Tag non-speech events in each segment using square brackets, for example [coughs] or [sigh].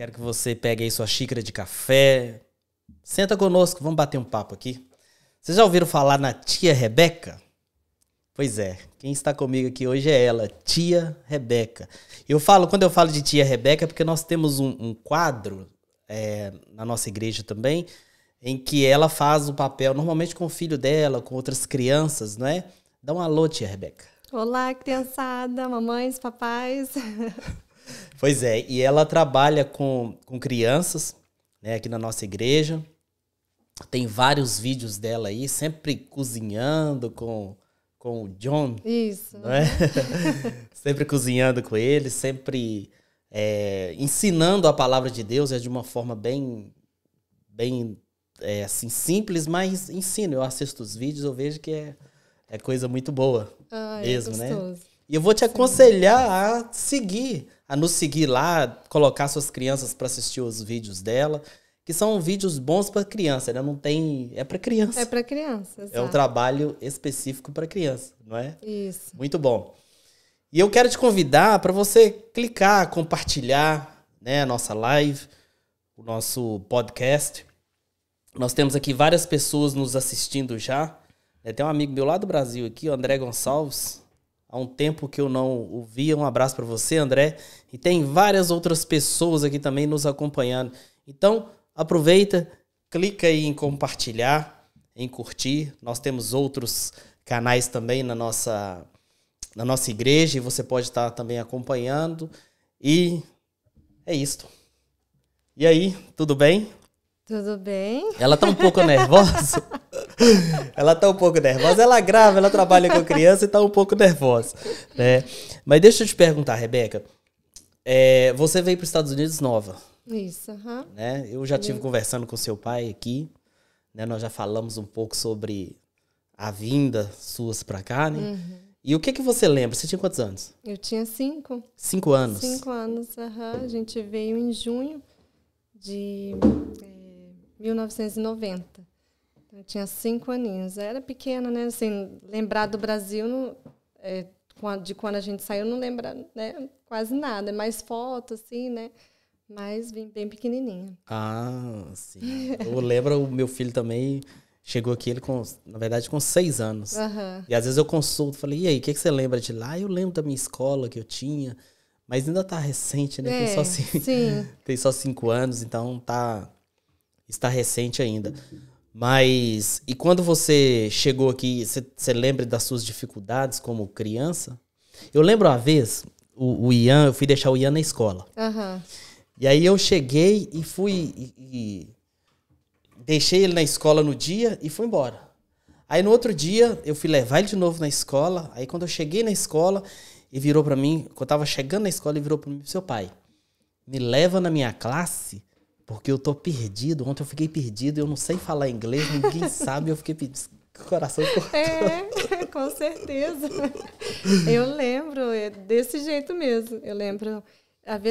Quero que você pegue aí sua xícara de café. Senta conosco, vamos bater um papo aqui. Vocês já ouviram falar na tia Rebeca? Pois é, quem está comigo aqui hoje é ela, tia Rebeca. Eu falo, quando eu falo de tia Rebeca, é porque nós temos um, um quadro é, na nossa igreja também, em que ela faz o papel, normalmente com o filho dela, com outras crianças, não é? Dá um alô, tia Rebeca. Olá, criançada, mamães, papais. [laughs] Pois é, e ela trabalha com, com crianças, né, aqui na nossa igreja. Tem vários vídeos dela aí, sempre cozinhando com, com o John. Isso. é [laughs] sempre cozinhando com ele, sempre é, ensinando a palavra de Deus é de uma forma bem, bem é, assim, simples, mas ensino. Eu assisto os vídeos, eu vejo que é, é coisa muito boa Ah, é mesmo, é né? E eu vou te aconselhar Sim. a seguir a nos seguir lá, colocar suas crianças para assistir os vídeos dela, que são vídeos bons para criança, né? Não tem, é para criança. É para criança. Exato. É um trabalho específico para criança, não é? Isso. Muito bom. E eu quero te convidar para você clicar, compartilhar, né, a nossa live, o nosso podcast. Nós temos aqui várias pessoas nos assistindo já. É, tem um amigo meu lá do Brasil aqui, o André Gonçalves. Há um tempo que eu não o via. Um abraço para você, André. E tem várias outras pessoas aqui também nos acompanhando. Então, aproveita, clica aí em compartilhar, em curtir. Nós temos outros canais também na nossa na nossa igreja e você pode estar também acompanhando. E é isto. E aí, tudo bem? Tudo bem. Ela tá um pouco nervosa. [laughs] ela tá um pouco nervosa, ela grava, ela trabalha com criança e tá um pouco nervosa, né? Mas deixa eu te perguntar, Rebeca, é, você veio para os Estados Unidos nova. Isso, né? Eu já tive conversando com seu pai aqui, né? Nós já falamos um pouco sobre a vinda suas para cá, né? Uhum. E o que que você lembra? Você tinha quantos anos? Eu tinha cinco. Cinco anos? Cinco anos, aham. A gente veio em junho de é, eh, 1990. Eu tinha cinco aninhos. Eu era pequena, né? Assim, lembrar do Brasil não, é, de quando a gente saiu, não lembra né? quase nada. É mais foto, assim, né? Mas vim bem pequenininha. Ah, sim. Eu lembro, o meu filho também chegou aqui, ele com, na verdade, com seis anos. Uhum. E às vezes eu consulto, falei, e aí, o que, que você lembra de lá? Eu lembro da minha escola que eu tinha. Mas ainda tá recente, né? É, tem, só, é, cinco, [laughs] tem só cinco anos, então tá está recente ainda. Uhum. Mas, e quando você chegou aqui, você, lembra das suas dificuldades como criança? Eu lembro uma vez, o, o Ian, eu fui deixar o Ian na escola. Uhum. E aí eu cheguei e fui. E, e deixei ele na escola no dia e fui embora. Aí no outro dia eu fui levar ele de novo na escola. Aí quando eu cheguei na escola, ele virou para mim, quando eu tava chegando na escola, ele virou para mim, seu pai, me leva na minha classe porque eu tô perdido. Ontem eu fiquei perdido, eu não sei falar inglês, ninguém [laughs] sabe, eu fiquei perdido. Coração cortando. É, [laughs] com certeza. Eu lembro, é desse jeito mesmo. Eu lembro,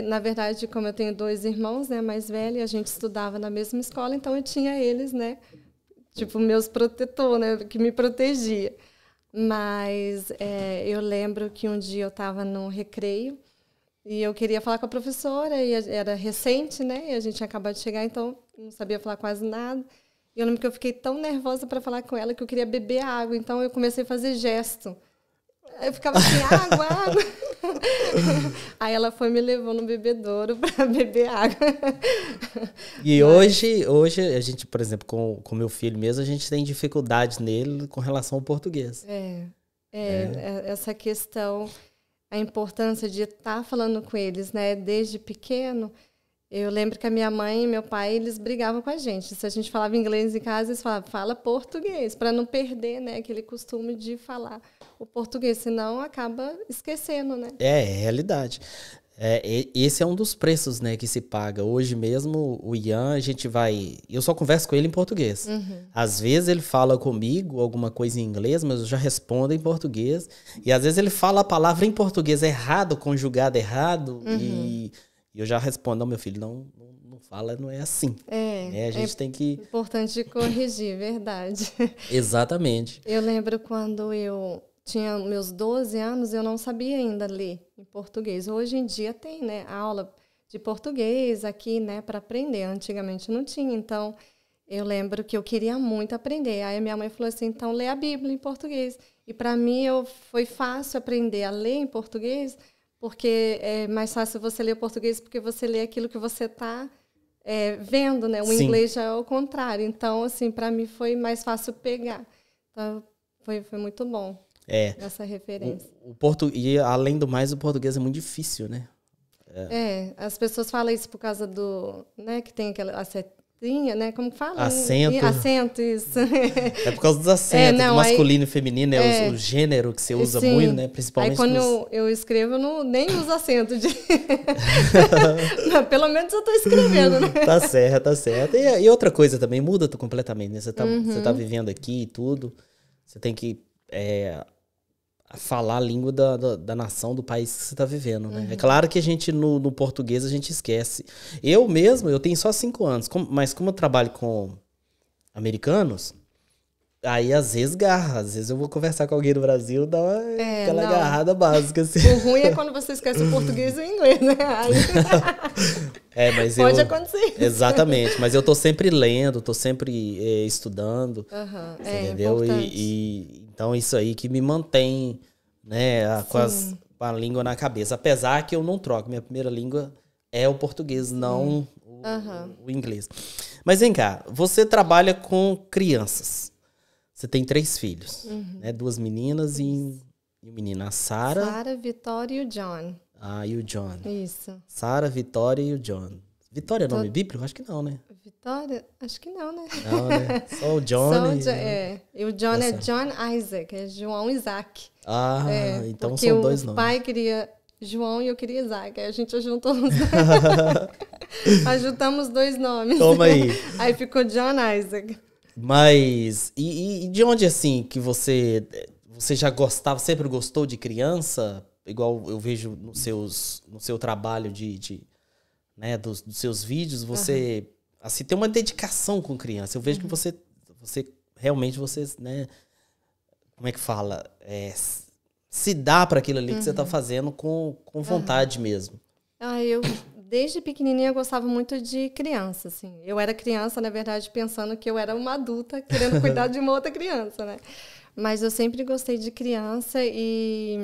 na verdade, como eu tenho dois irmãos, né, mais velhos, a gente estudava na mesma escola, então eu tinha eles, né, tipo, meus protetores, né, que me protegia. Mas é, eu lembro que um dia eu estava num recreio e eu queria falar com a professora, e era recente, né? E a gente acabou de chegar, então não sabia falar quase nada. E eu lembro que eu fiquei tão nervosa para falar com ela que eu queria beber água, então eu comecei a fazer gesto. Eu ficava assim, [laughs] água, água. [laughs] Aí ela foi me levou no bebedouro para [laughs] beber água. E Mas... hoje, hoje a gente, por exemplo, com o meu filho mesmo, a gente tem dificuldade nele com relação ao português. É, é, é. é essa questão a importância de estar tá falando com eles, né? Desde pequeno, eu lembro que a minha mãe e meu pai, eles brigavam com a gente. Se a gente falava inglês em casa, eles falavam, fala português, para não perder, né, aquele costume de falar o português, senão acaba esquecendo, né? É, é realidade. É, esse é um dos preços né, que se paga. Hoje mesmo, o Ian, a gente vai. Eu só converso com ele em português. Uhum. Às vezes ele fala comigo alguma coisa em inglês, mas eu já respondo em português. E às vezes ele fala a palavra em português errado, conjugado errado. Uhum. E eu já respondo: não, meu filho, não, não fala, não é assim. É, né, A é gente é tem que. Importante corrigir, [laughs] verdade. Exatamente. Eu lembro quando eu tinha meus 12 anos, eu não sabia ainda ler em português. Hoje em dia tem, né, aula de português aqui, né, para aprender. Antigamente não tinha, então eu lembro que eu queria muito aprender. Aí minha mãe falou assim: "Então lê a Bíblia em português". E para mim eu foi fácil aprender a ler em português, porque é mais fácil você ler o português porque você lê aquilo que você está é, vendo, né? O Sim. inglês já é o contrário. Então, assim, para mim foi mais fácil pegar. Então, foi, foi muito bom. É. Essa referência. O, o portu... E além do mais, o português é muito difícil, né? É, é as pessoas falam isso por causa do. né, que tem aquela. A setinha, né? Como que fala? Acento. E, acento, isso. [laughs] É por causa dos é, acentos, é, não, masculino aí, e feminino, é, é, o, gênero que você usa sim. muito, né? Principalmente. Aí quando nos... eu, eu, escrevo, eu não, nem uso acento. De... não, [laughs] pelo menos eu estou escrevendo, né? [laughs] tá certo, tá certo. E, e outra coisa também, muda completamente, né? Você está uhum. Você tá vivendo aqui e tudo. Você tem que é, a falar a língua da, da, da, nação, do país que você está vivendo, né? É uhum. É claro que a gente, no, no, português, a gente esquece. Eu mesmo, eu tenho só cinco anos, com, mas como eu trabalho com americanos, aí às vezes garra. Às vezes eu vou conversar com alguém do Brasil, dá uma, é, aquela agarrada básica, assim. O ruim é quando você esquece o português e o inglês, né? Aí... [laughs] é, mas Pode eu, acontecer. Exatamente, mas eu tô sempre lendo, tô sempre eh, é, estudando, uhum. entendeu? É, e, e então, isso aí que me mantém né, a, com, as, com, a língua na cabeça. Apesar que eu não troco, minha primeira língua é o português, não o, uhum. o, inglês. Mas vem cá, você trabalha com crianças. Você tem três filhos, uhum. né? Duas meninas e, e um menino, a Sara. Sara, Vitória e o John. Ah, e o John. Isso. Sara, Vitória e o John. Vitória é nome Tô... bíblico? Acho que não, né? Vitória? Acho que não, né? Não, né? [laughs] Só o John. Só o John é. E o John tá é John Isaac, é João Isaac. Ah, é, então são dois nomes. O pai queria João e eu queria Isaac. Aí a gente juntou os dois. [laughs] juntamos dois nomes. Toma aí. [laughs] Aí ficou John Isaac. Mas, e, e de onde assim que você. Você já gostava, sempre gostou de criança? igual eu vejo no seus, no seu trabalho de, de, né, dos, dos seus vídeos, você uhum. assim tem uma dedicação com criança. Eu vejo uhum. que você você realmente você, né, como é que fala, é, se dá para aquilo ali uhum. que você está uhum. fazendo com, com vontade mesmo. Ah, eu desde pequenininha eu gostava muito de criança, assim. Eu era criança, na verdade, pensando que eu era uma adulta querendo cuidar de uma outra criança, né? Mas eu sempre gostei de criança e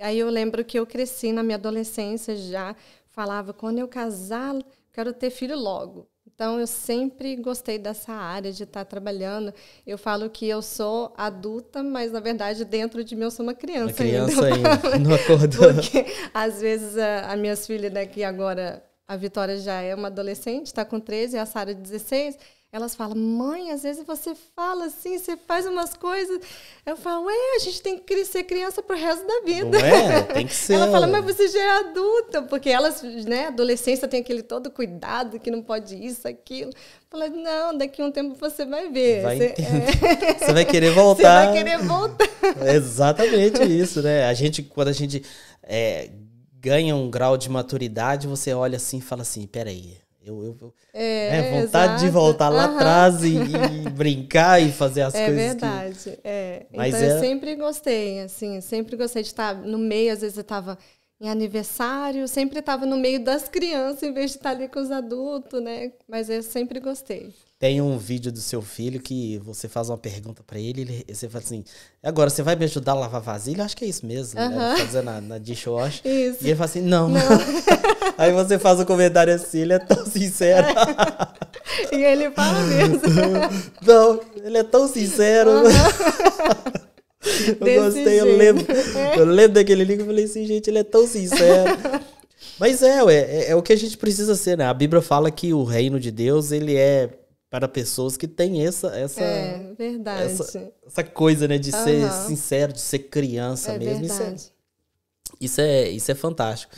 aí eu lembro que eu cresci na minha adolescência já falava, quando eu casar, quero ter filho logo. Então, eu sempre gostei dessa área de estar tá trabalhando. Eu falo que eu sou adulta, mas na verdade dentro de mim eu sou uma criança. ainda. criança ainda. ainda. [laughs] Não acordou. Porque às vezes a, a minhas filhas daqui né, agora, a Vitória já é uma adolescente, está com 13, a Sara 16. Elas falam, mãe, às vezes você fala assim, você faz umas coisas. Eu falo, é, a gente tem que ser criança pro resto da vida. Não é, tem que ser. [laughs] Ela fala, mas você já é adulta, porque elas, né, adolescência tem aquele todo cuidado que não pode isso, aquilo. Fala, não, daqui a um tempo você vai ver. Vai você, é... [laughs] você vai querer voltar. Você vai querer voltar. É [laughs] exatamente isso, né? A gente, quando a gente é, ganha um grau de maturidade, você olha assim e fala assim, peraí eu, eu, eu é, é, vontade exato. de voltar lá uhum. atrás e, e, [laughs] brincar e fazer as é coisas. Verdade, que... É verdade. Então, eu é sempre gostei, assim, sempre gostei de estar no meio, às vezes eu estava em aniversário, sempre estava no meio das crianças em vez de estar tá ali com os adultos, né? Mas eu sempre gostei. Tem um vídeo do seu filho que você faz uma pergunta para ele, ele, você fala assim: agora você vai me ajudar a lavar vasilha? acho que é isso mesmo, uh -huh. né? Fazer tá na, na dishwash. Isso. E ele fala assim: não. não. [laughs] Aí você faz um comentário assim, ele é tão sincero. É. [laughs] E ele fala mesmo. [laughs] Não, ele é tão sincero. Uh -huh. Eu Desse gostei, eu lembro. É. Eu lembro daquele livro e falei assim, gente, ele é tão sincero. [laughs] Mas é, ué, é, é, o que a gente precisa ser, né? A Bíblia fala que o reino de Deus, ele é para pessoas que têm essa essa é, verdade. Essa, essa coisa, né, de uhum. ser sincero, de ser criança é mesmo. Isso, é, isso é isso é fantástico.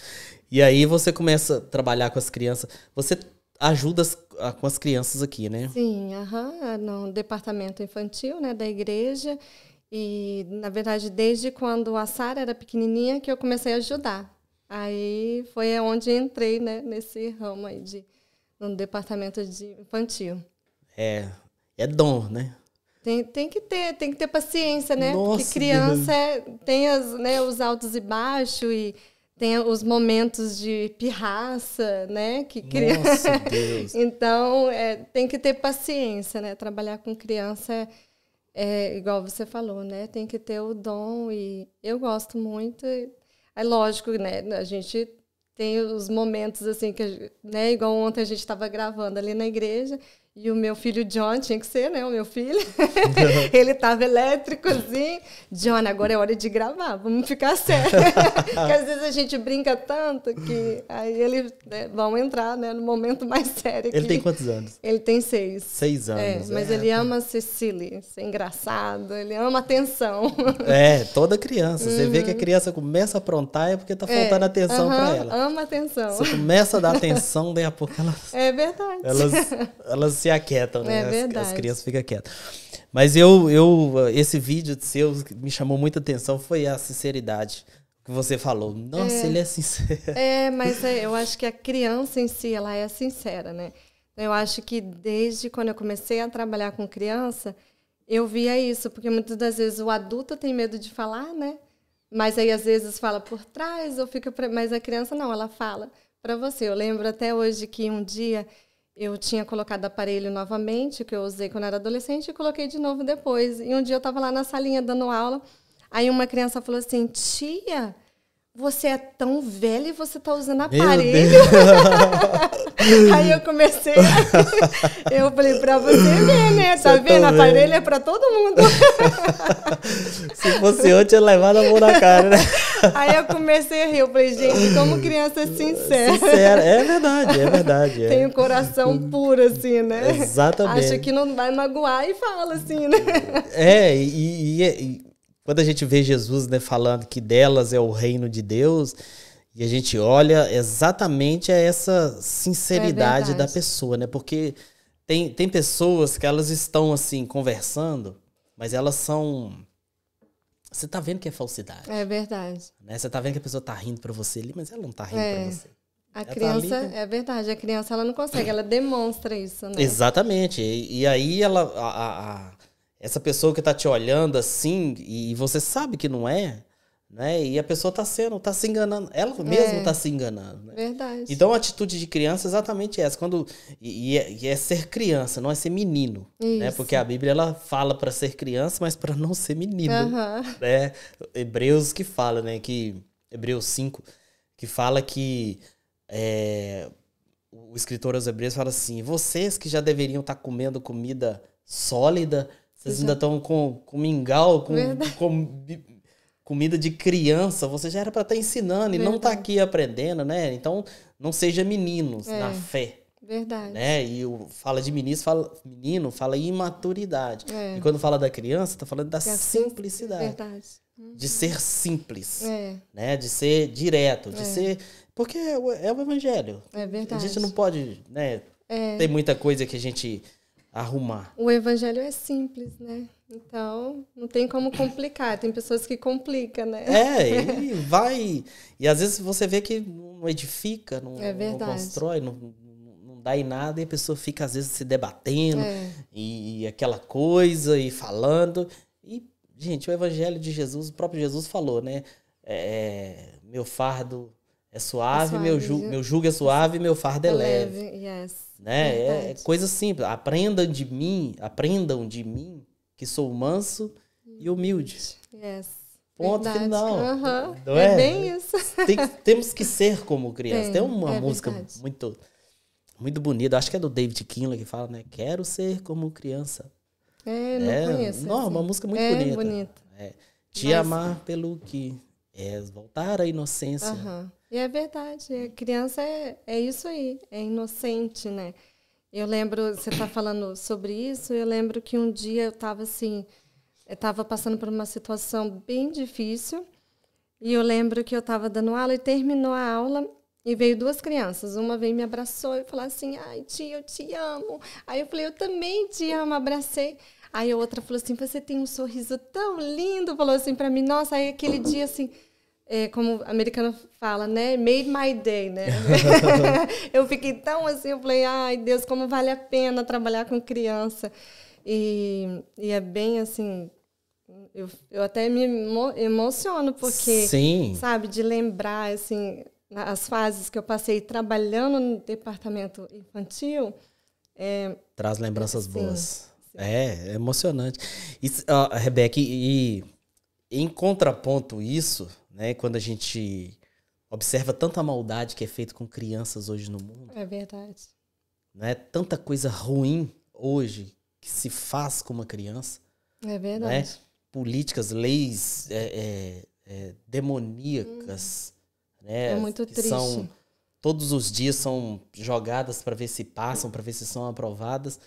E aí você começa a trabalhar com as crianças. Você ajuda as, a, com as crianças aqui, né? Sim, aham, no departamento infantil, né, da igreja. E, na verdade, desde quando a Sara era pequenininha que eu comecei a ajudar. Aí foi onde entrei né, nesse ramo aí, de, no departamento de infantil. É, é dom, né? Tem, tem que ter, tem que ter paciência, né? Nossa, Porque criança é, tem as, né, os altos e baixos e tem os momentos de pirraça, né? Que criança. Nossa, Deus. [laughs] então, é, tem que ter paciência, né? Trabalhar com criança é é, igual você falou, né? Tem que ter o dom e eu gosto muito. É lógico, né? A gente tem os momentos assim que, né? Igual ontem a gente estava gravando ali na igreja e o meu filho John, tinha que ser, né? O meu filho. [laughs] ele tava elétrico, assim. John, agora é hora de gravar, vamos ficar sério. [laughs] Porque às vezes a gente brinca tanto que aí eles né, vão entrar né, no momento mais sério. Ele tem quantos anos? Ele tem seis. Seis é, anos. É, mas é. ele ama Cecily, é engraçado, ele ama atenção. É, toda criança. Uhum. Você vê que a uhum. criança começa a aprontar é porque tá é, faltando é. atenção uhum, para ela. Ama atenção. Você começa a dar atenção, daí a pouco elas. É verdade. Elas, [laughs] elas se aquietam, né? É verdade. As, as crianças ficam quietas. Mas eu, eu, esse vídeo seu me chamou muita atenção foi a sinceridade que você falou. Nossa, é, ele é sincero. É, mas é, eu acho que a criança em si, ela é sincera, né? Eu acho que desde quando eu comecei a trabalhar com criança, eu via isso, porque muitas das vezes o adulto tem medo de falar, né? Mas aí às vezes fala por trás ou fica, pra... mas a criança não, ela fala para você. Eu lembro até hoje que um dia eu tinha colocado aparelho novamente, que eu usei quando era adolescente, e coloquei de novo depois. E um dia eu estava lá na salinha dando aula, aí uma criança falou assim: Tia, você é tão velha e você tá usando aparelho. [laughs] aí eu comecei, a... [laughs] eu falei pra você ver, né? Tá, tá vendo? Tá aparelho é pra todo mundo. [laughs] Se fosse eu, tinha levado a mão na cara, né? aí eu comecei a rir, eu falei, gente, como criança é sincera. Sincera, é verdade, é verdade. É. Tem um coração puro, assim, né? Exatamente. Acha que não vai magoar e fala, assim, né? É, e, e, e quando a gente vê Jesus né, falando que delas é o reino de Deus, e a gente olha exatamente a é essa sinceridade é da pessoa, né? Porque tem, tem pessoas que elas estão assim conversando, mas elas são. Você tá vendo que é falsidade. É verdade. Né? Você tá vendo que a pessoa tá rindo para você ali, mas ela não tá rindo é. para você. A ela tá criança, tá ali, né? é verdade, a criança ela não consegue, ela demonstra isso, né? Exatamente. E, e aí ela. A, a, essa pessoa que tá te olhando assim e você sabe que não é, né? E a pessoa tá sendo, tá se enganando, ela é. mesma está tá se enganando. Né? Verdade. Então a atitude de criança é exatamente essa, quando e, é, e é ser criança, não é ser menino, né? Isso. né? Porque a Bíblia ela fala para ser criança, mas para não ser menino, uhum. né? Hebreus que fala, né, que Hebreus 5 que fala que é, o escritor aos Hebreus fala assim: "Vocês que já deveriam estar tá comendo comida sólida, vocês ainda estão com, com mingau, com, com, comida de criança. Você já era para estar tá ensinando e não tá aqui aprendendo, né? Então, não seja meninos é. na fé. Verdade. Né? E o, fala de menino fala, menino, fala imaturidade. É. E quando fala da criança, tá falando da é assim, simplicidade. Verdade. Uhum. De ser simples. É. Né? De ser direto, de é. ser. Porque é, é o, evangelho. É verdade. A gente não pode, né? É. Tem muita coisa que a gente arrumar. O evangelho é simples, né? Então, não tem como complicar. Tem pessoas que complicam, né? É, [laughs] e vai. E às vezes você vê que não edifica, não, é não constrói, não, não dá em nada, e a pessoa fica, às vezes, se debatendo é. e, e, aquela coisa, e falando. E, gente, o evangelho de Jesus, o próprio Jesus falou, né? É, é meu fardo é suave, é suave meu, ju meu jugo é suave, meu fardo é, é leve. leve. Yes. Né? É, é coisa simples. Aprendam de mim, aprendam de mim que sou manso e hum. humilde. Yes. Ponto verdade. final. Uhum. Não é? é bem isso. Tem, temos que ser como criança. Tem, Tem uma é música verdade. muito muito bonita, acho que é do David Kinlan que fala, né? Quero ser como criança. É, é não é, conheço. Não, assim. uma música muito é bonita. bonita. É. Te Mas... amar pelo que é voltar à inocência. Uhum. E é verdade, a criança é, é isso aí, é inocente, né? Eu lembro, você está falando sobre isso, eu lembro que um dia eu estava assim, estava passando por uma situação bem difícil, e eu lembro que eu estava dando aula e terminou a aula, e veio duas crianças. Uma veio me abraçou e falou assim: ai, tia, eu te amo. Aí eu falei: eu também te amo, abracei. Aí a outra falou assim: você tem um sorriso tão lindo. Falou assim para mim: nossa, aí aquele dia assim é, como a americana fala, né? Made my day, né? [laughs] eu fiquei tão assim, eu falei, ai Deus, como vale a pena trabalhar com criança. E, e é bem assim. Eu, eu até me emo emociono, porque, Sim. sabe, de lembrar, assim, as fases que eu passei trabalhando no departamento infantil. É, Traz lembranças assim, boas. É, é emocionante. E, uh, Rebeca, e, e em contraponto isso, né? Quando a gente observa tanta maldade que é feita com crianças hoje no mundo. É verdade. Né? Tanta coisa ruim hoje que se faz com uma criança. É né? verdade. Né? Políticas, leis é, é, é, demoníacas. Hum. Né? É muito que triste. São, todos os dias são jogadas para ver se passam, para ver se são aprovadas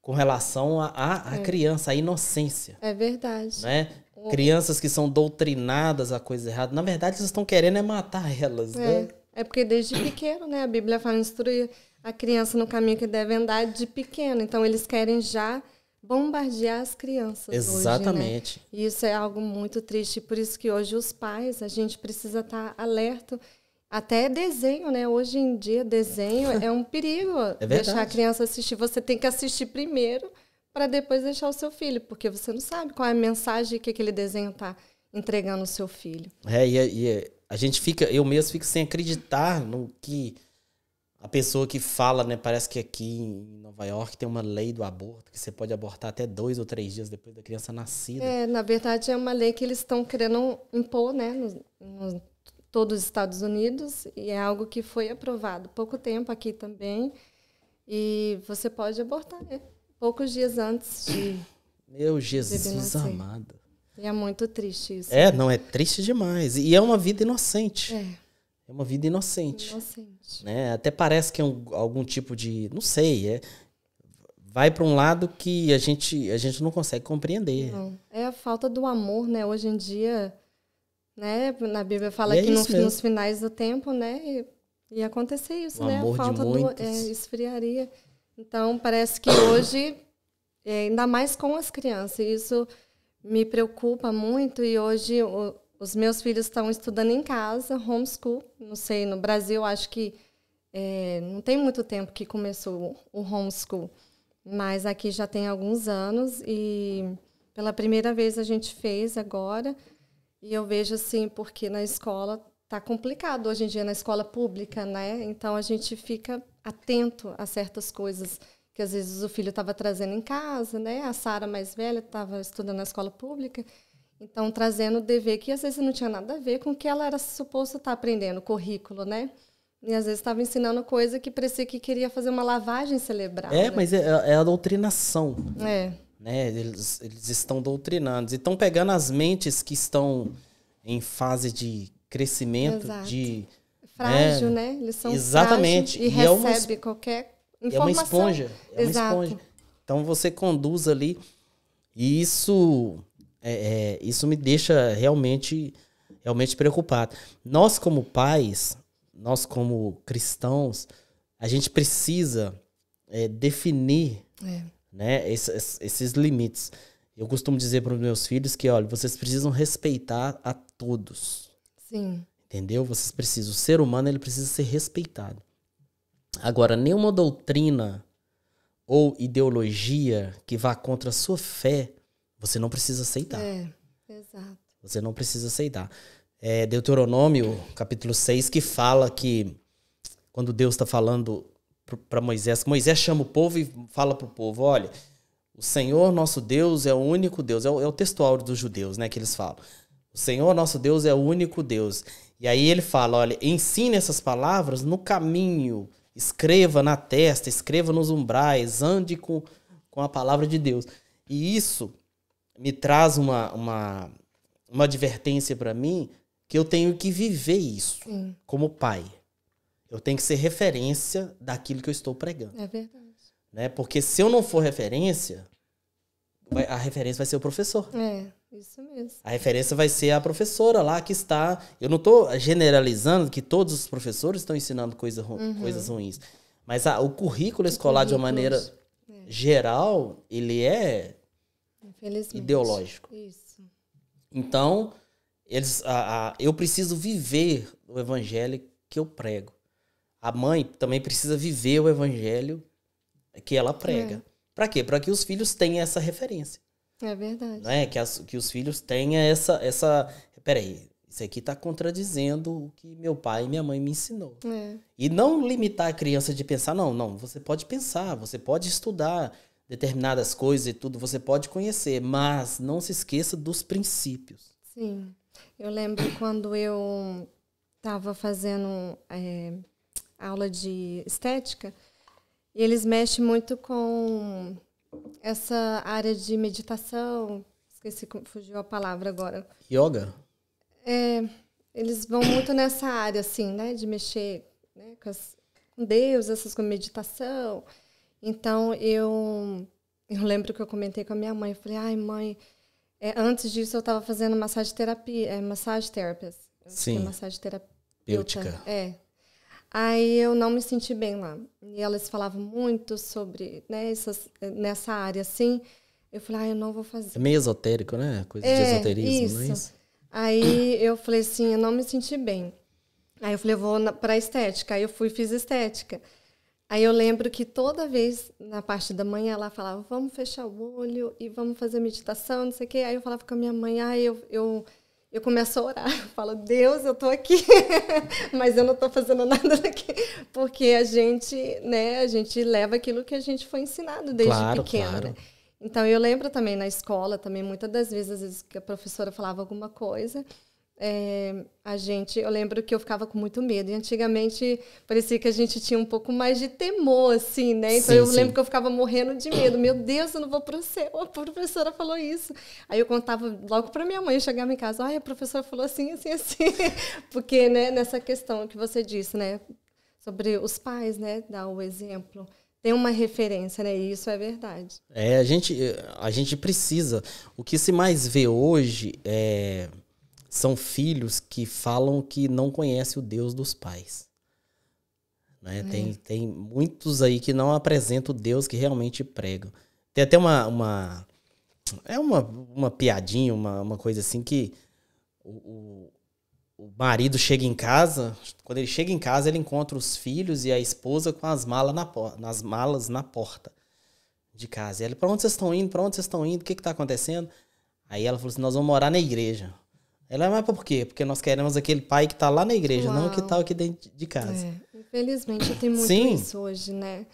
com relação à a, a, a é. criança, à inocência. É verdade. Né? Hum. Crianças que são doutrinadas a coisa errada. Na verdade, eles estão querendo é matar elas, né? é. né? É porque desde pequeno, né? A Bíblia fala instruir a criança no caminho que deve andar de pequeno. Então, eles querem já bombardear as crianças. Exatamente. Hoje, né? E isso é algo muito triste. Por isso que hoje os pais, a gente precisa estar tá alerta. Até desenho, né? Hoje em dia, desenho [laughs] é um perigo. É Deixar a criança assistir. Você tem que assistir primeiro para depois deixar o seu filho, porque você não sabe qual é a mensagem que aquele desenho está entregando ao seu filho. É, e, é, e é, a gente fica, eu mesmo fico sem acreditar no que a pessoa que fala, né? Parece que aqui em Nova York tem uma lei do aborto, que você pode abortar até dois ou três dias depois da criança nascida. É, na verdade é uma lei que eles estão querendo impor, né? nos todos os Estados Unidos, e é algo que foi aprovado pouco tempo aqui também. E você pode abortar, né? poucos dias antes de. [coughs] Meu Jesus amado. E é muito triste isso. É, não, é triste demais. E é uma vida inocente. É. É uma vida inocente. Inocente. Né? Até parece que é um, algum tipo de. Não sei, é. Vai para um lado que a gente, a gente não consegue compreender. Não. É a falta do amor, né? Hoje em dia, né? Na Bíblia fala é que no, nos finais do tempo, né? E, e acontecer isso, o né? a falta do. É, esfriaria. Então, parece que hoje, é, ainda mais com as crianças, isso me preocupa muito e hoje o, os meus filhos estão estudando em casa, homeschool. Não sei, no Brasil acho que é, não tem muito tempo que começou o homeschool, mas aqui já tem alguns anos e pela primeira vez a gente fez agora. E eu vejo assim, porque na escola tá complicado hoje em dia, na escola pública, né? Então a gente fica atento a certas coisas que às vezes o filho estava trazendo em casa, né? A Sara mais velha estava estudando na escola pública, então trazendo o dever que às vezes não tinha nada a ver com o que ela era suposto estar tá aprendendo, o currículo, né? E às vezes estava ensinando coisa que parecia que queria fazer uma lavagem cerebral. É, né? mas é, é, é a doutrinação. É. Né? Eles, eles estão doutrinados. E estão pegando as mentes que estão em fase de crescimento, Exato. de frágil, é, né? Eles são exatamente. frágil e, e recebe é uma, qualquer informação. É uma esponja. É Exato. esponja. Então você conduz ali e isso é, é, isso me deixa realmente realmente preocupado. Nós como pais, nós como cristãos, a gente precisa é, definir é. né, esses, esses limites. Eu costumo dizer para os meus filhos que, olha, vocês precisam respeitar a todos. Sim. Entendeu? Vocês precisam. O ser humano ele precisa ser respeitado. Agora, nenhuma doutrina ou ideologia que vá contra a sua fé, você não precisa aceitar. É, exato. Você não precisa aceitar. É Deuteronômio, capítulo 6, que fala que quando Deus está falando para Moisés, Moisés chama o povo e fala para o povo: olha, o Senhor nosso Deus é o único Deus. É o, é o textual dos judeus, né, que eles falam. O Senhor nosso Deus é o único Deus. E aí ele fala: olha, ensine essas palavras no caminho, escreva na testa, escreva nos umbrais, ande com, com a palavra de Deus. E isso me traz uma, uma, uma advertência para mim que eu tenho que viver isso Sim. como pai. Eu tenho que ser referência daquilo que eu estou pregando. É verdade. Né? Porque se eu não for referência, a referência vai ser o professor. É. Isso mesmo. A referência vai ser a professora lá que está. Eu não estou generalizando que todos os professores estão ensinando coisa uhum. coisas ruins. Mas a, o currículo escolar, de uma maneira é. geral, ele é ideológico. Isso. Então, eles, a, a, eu preciso viver o evangelho que eu prego. A mãe também precisa viver o evangelho que ela prega. É. Para quê? Para que os filhos tenham essa referência. É verdade. Né? Que, as, que os filhos tenham essa, essa. Peraí, isso aqui está contradizendo o que meu pai e minha mãe me ensinou. É. E não limitar a criança de pensar, não, não, você pode pensar, você pode estudar determinadas coisas e tudo, você pode conhecer, mas não se esqueça dos princípios. Sim. Eu lembro quando eu estava fazendo é, aula de estética, e eles mexem muito com essa área de meditação, esqueci, fugiu a palavra agora. Yoga? É, eles vão muito nessa área, assim, né? De mexer né, com, as, com Deus, essas com meditação. Então, eu, eu lembro que eu comentei com a minha mãe. Eu falei, ai, mãe, é, antes disso eu estava fazendo massagem terapia, é, massagem terapia. Sim. Massagem terapêutica. É, Aí eu não me senti bem lá. E elas falavam muito sobre né, essas, nessa área assim. Eu falei, ah, eu não vou fazer. É meio esotérico, né? Coisa é, de esoterismo, isso. não é isso? Aí eu falei assim, eu não me senti bem. Aí eu falei, eu vou para estética. Aí eu fui e fiz estética. Aí eu lembro que toda vez, na parte da manhã, ela falava, vamos fechar o olho e vamos fazer meditação, não sei o quê. Aí eu falava com a minha mãe, ah, eu, eu eu começo a orar. Eu falo, Deus, eu estou aqui, [laughs] mas eu não estou fazendo nada daqui. Porque a gente, né, a gente leva aquilo que a gente foi ensinado desde claro, Claro. Né? Então, eu lembro também na escola, também muitas das vezes, às vezes, que a professora falava alguma coisa, é, a gente, eu lembro que eu ficava com muito medo. E antigamente parecia que a gente tinha um pouco mais de temor, assim, né? Então sim, eu sim. lembro que eu ficava morrendo de medo. Meu Deus, eu não vou pro céu. A professora falou isso. Aí eu contava logo para minha mãe, eu chegava em casa, ai, a professora falou assim, assim, assim. [laughs] Porque, né, nessa questão que você disse, né? Sobre os pais, né? Dar o exemplo tem uma referência, né? E isso é verdade. É, a gente, a gente precisa. O que se mais vê hoje é são filhos que falam que não conhece o Deus dos pais. Né? É. Tem, tem muitos aí que não apresentam o Deus que realmente pregam. Tem até uma. uma é uma, uma piadinha, uma, uma coisa assim que o, o, marido chega em casa. Quando ele chega em casa, ele encontra os filhos e a esposa com as malas na, nas malas na porta de casa. E ele, pra onde vocês estão indo? Pra onde vocês estão indo? O que, que tá acontecendo? Aí ela falou assim: nós vamos morar na igreja. Ela é mais por quê? Porque nós queremos aquele pai que está lá na igreja, Uau. não o que está aqui dentro de casa. É. Infelizmente tem muito sim. isso hoje, né?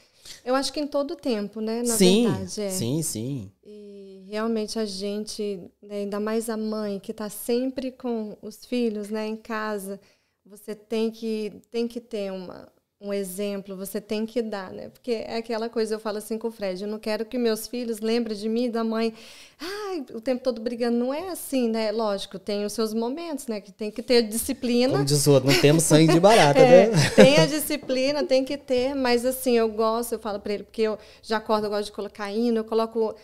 Eu acho que em todo tempo, né? Na sim, verdade, é. Sim, sim. E realmente a gente, né, ainda mais a mãe que está sempre com os filhos, né, em casa, você tem que tem que ter uma um exemplo, você tem que dar, né? Porque é aquela coisa, eu falo assim com o Fred, eu não quero que meus filhos lembrem de mim, da mãe, ai, o tempo todo brigando. Não é assim, né? Lógico, tem os seus momentos, né? Que tem que ter disciplina. Como diz o outro, não temos sangue de barata, [laughs] é, né? Tem a disciplina, tem que ter, mas assim, eu gosto, eu falo para ele, porque eu já acordo, eu gosto de colocar hino, eu coloco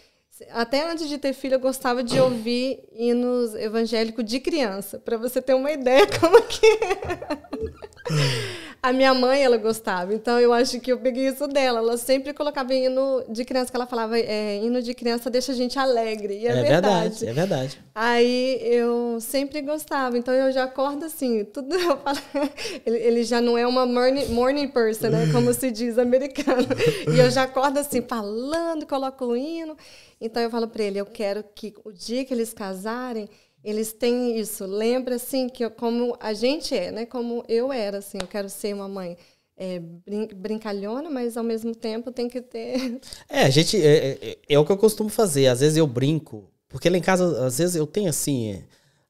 até antes de ter filho, eu gostava de ouvir hinos evangélicos de criança, para você ter uma ideia como que é. [laughs] A minha mãe, ela gostava. Então, eu acho que eu peguei isso dela. Ela sempre colocava hino de criança, que ela falava, é, hino de criança deixa a gente alegre. E é, é verdade. verdade. É verdade. Aí, eu sempre gostava. Então, eu já acordo assim, tudo eu falo... [laughs] ele, ele, já não é uma morning, morning person, né? Como se diz americano. E eu já acordo assim, falando, coloco o hino. Então, eu falo para ele, eu quero que o dia que eles casarem eles têm isso. Lembra, assim, que eu, como a gente é, né? Como eu era, assim, eu quero ser uma mãe é, brin brincalhona, mas ao mesmo tempo tem que ter. [laughs] É, a gente. É, é, é, é, o que eu costumo fazer. Às vezes eu brinco, porque lá em casa, às vezes eu tenho assim. É,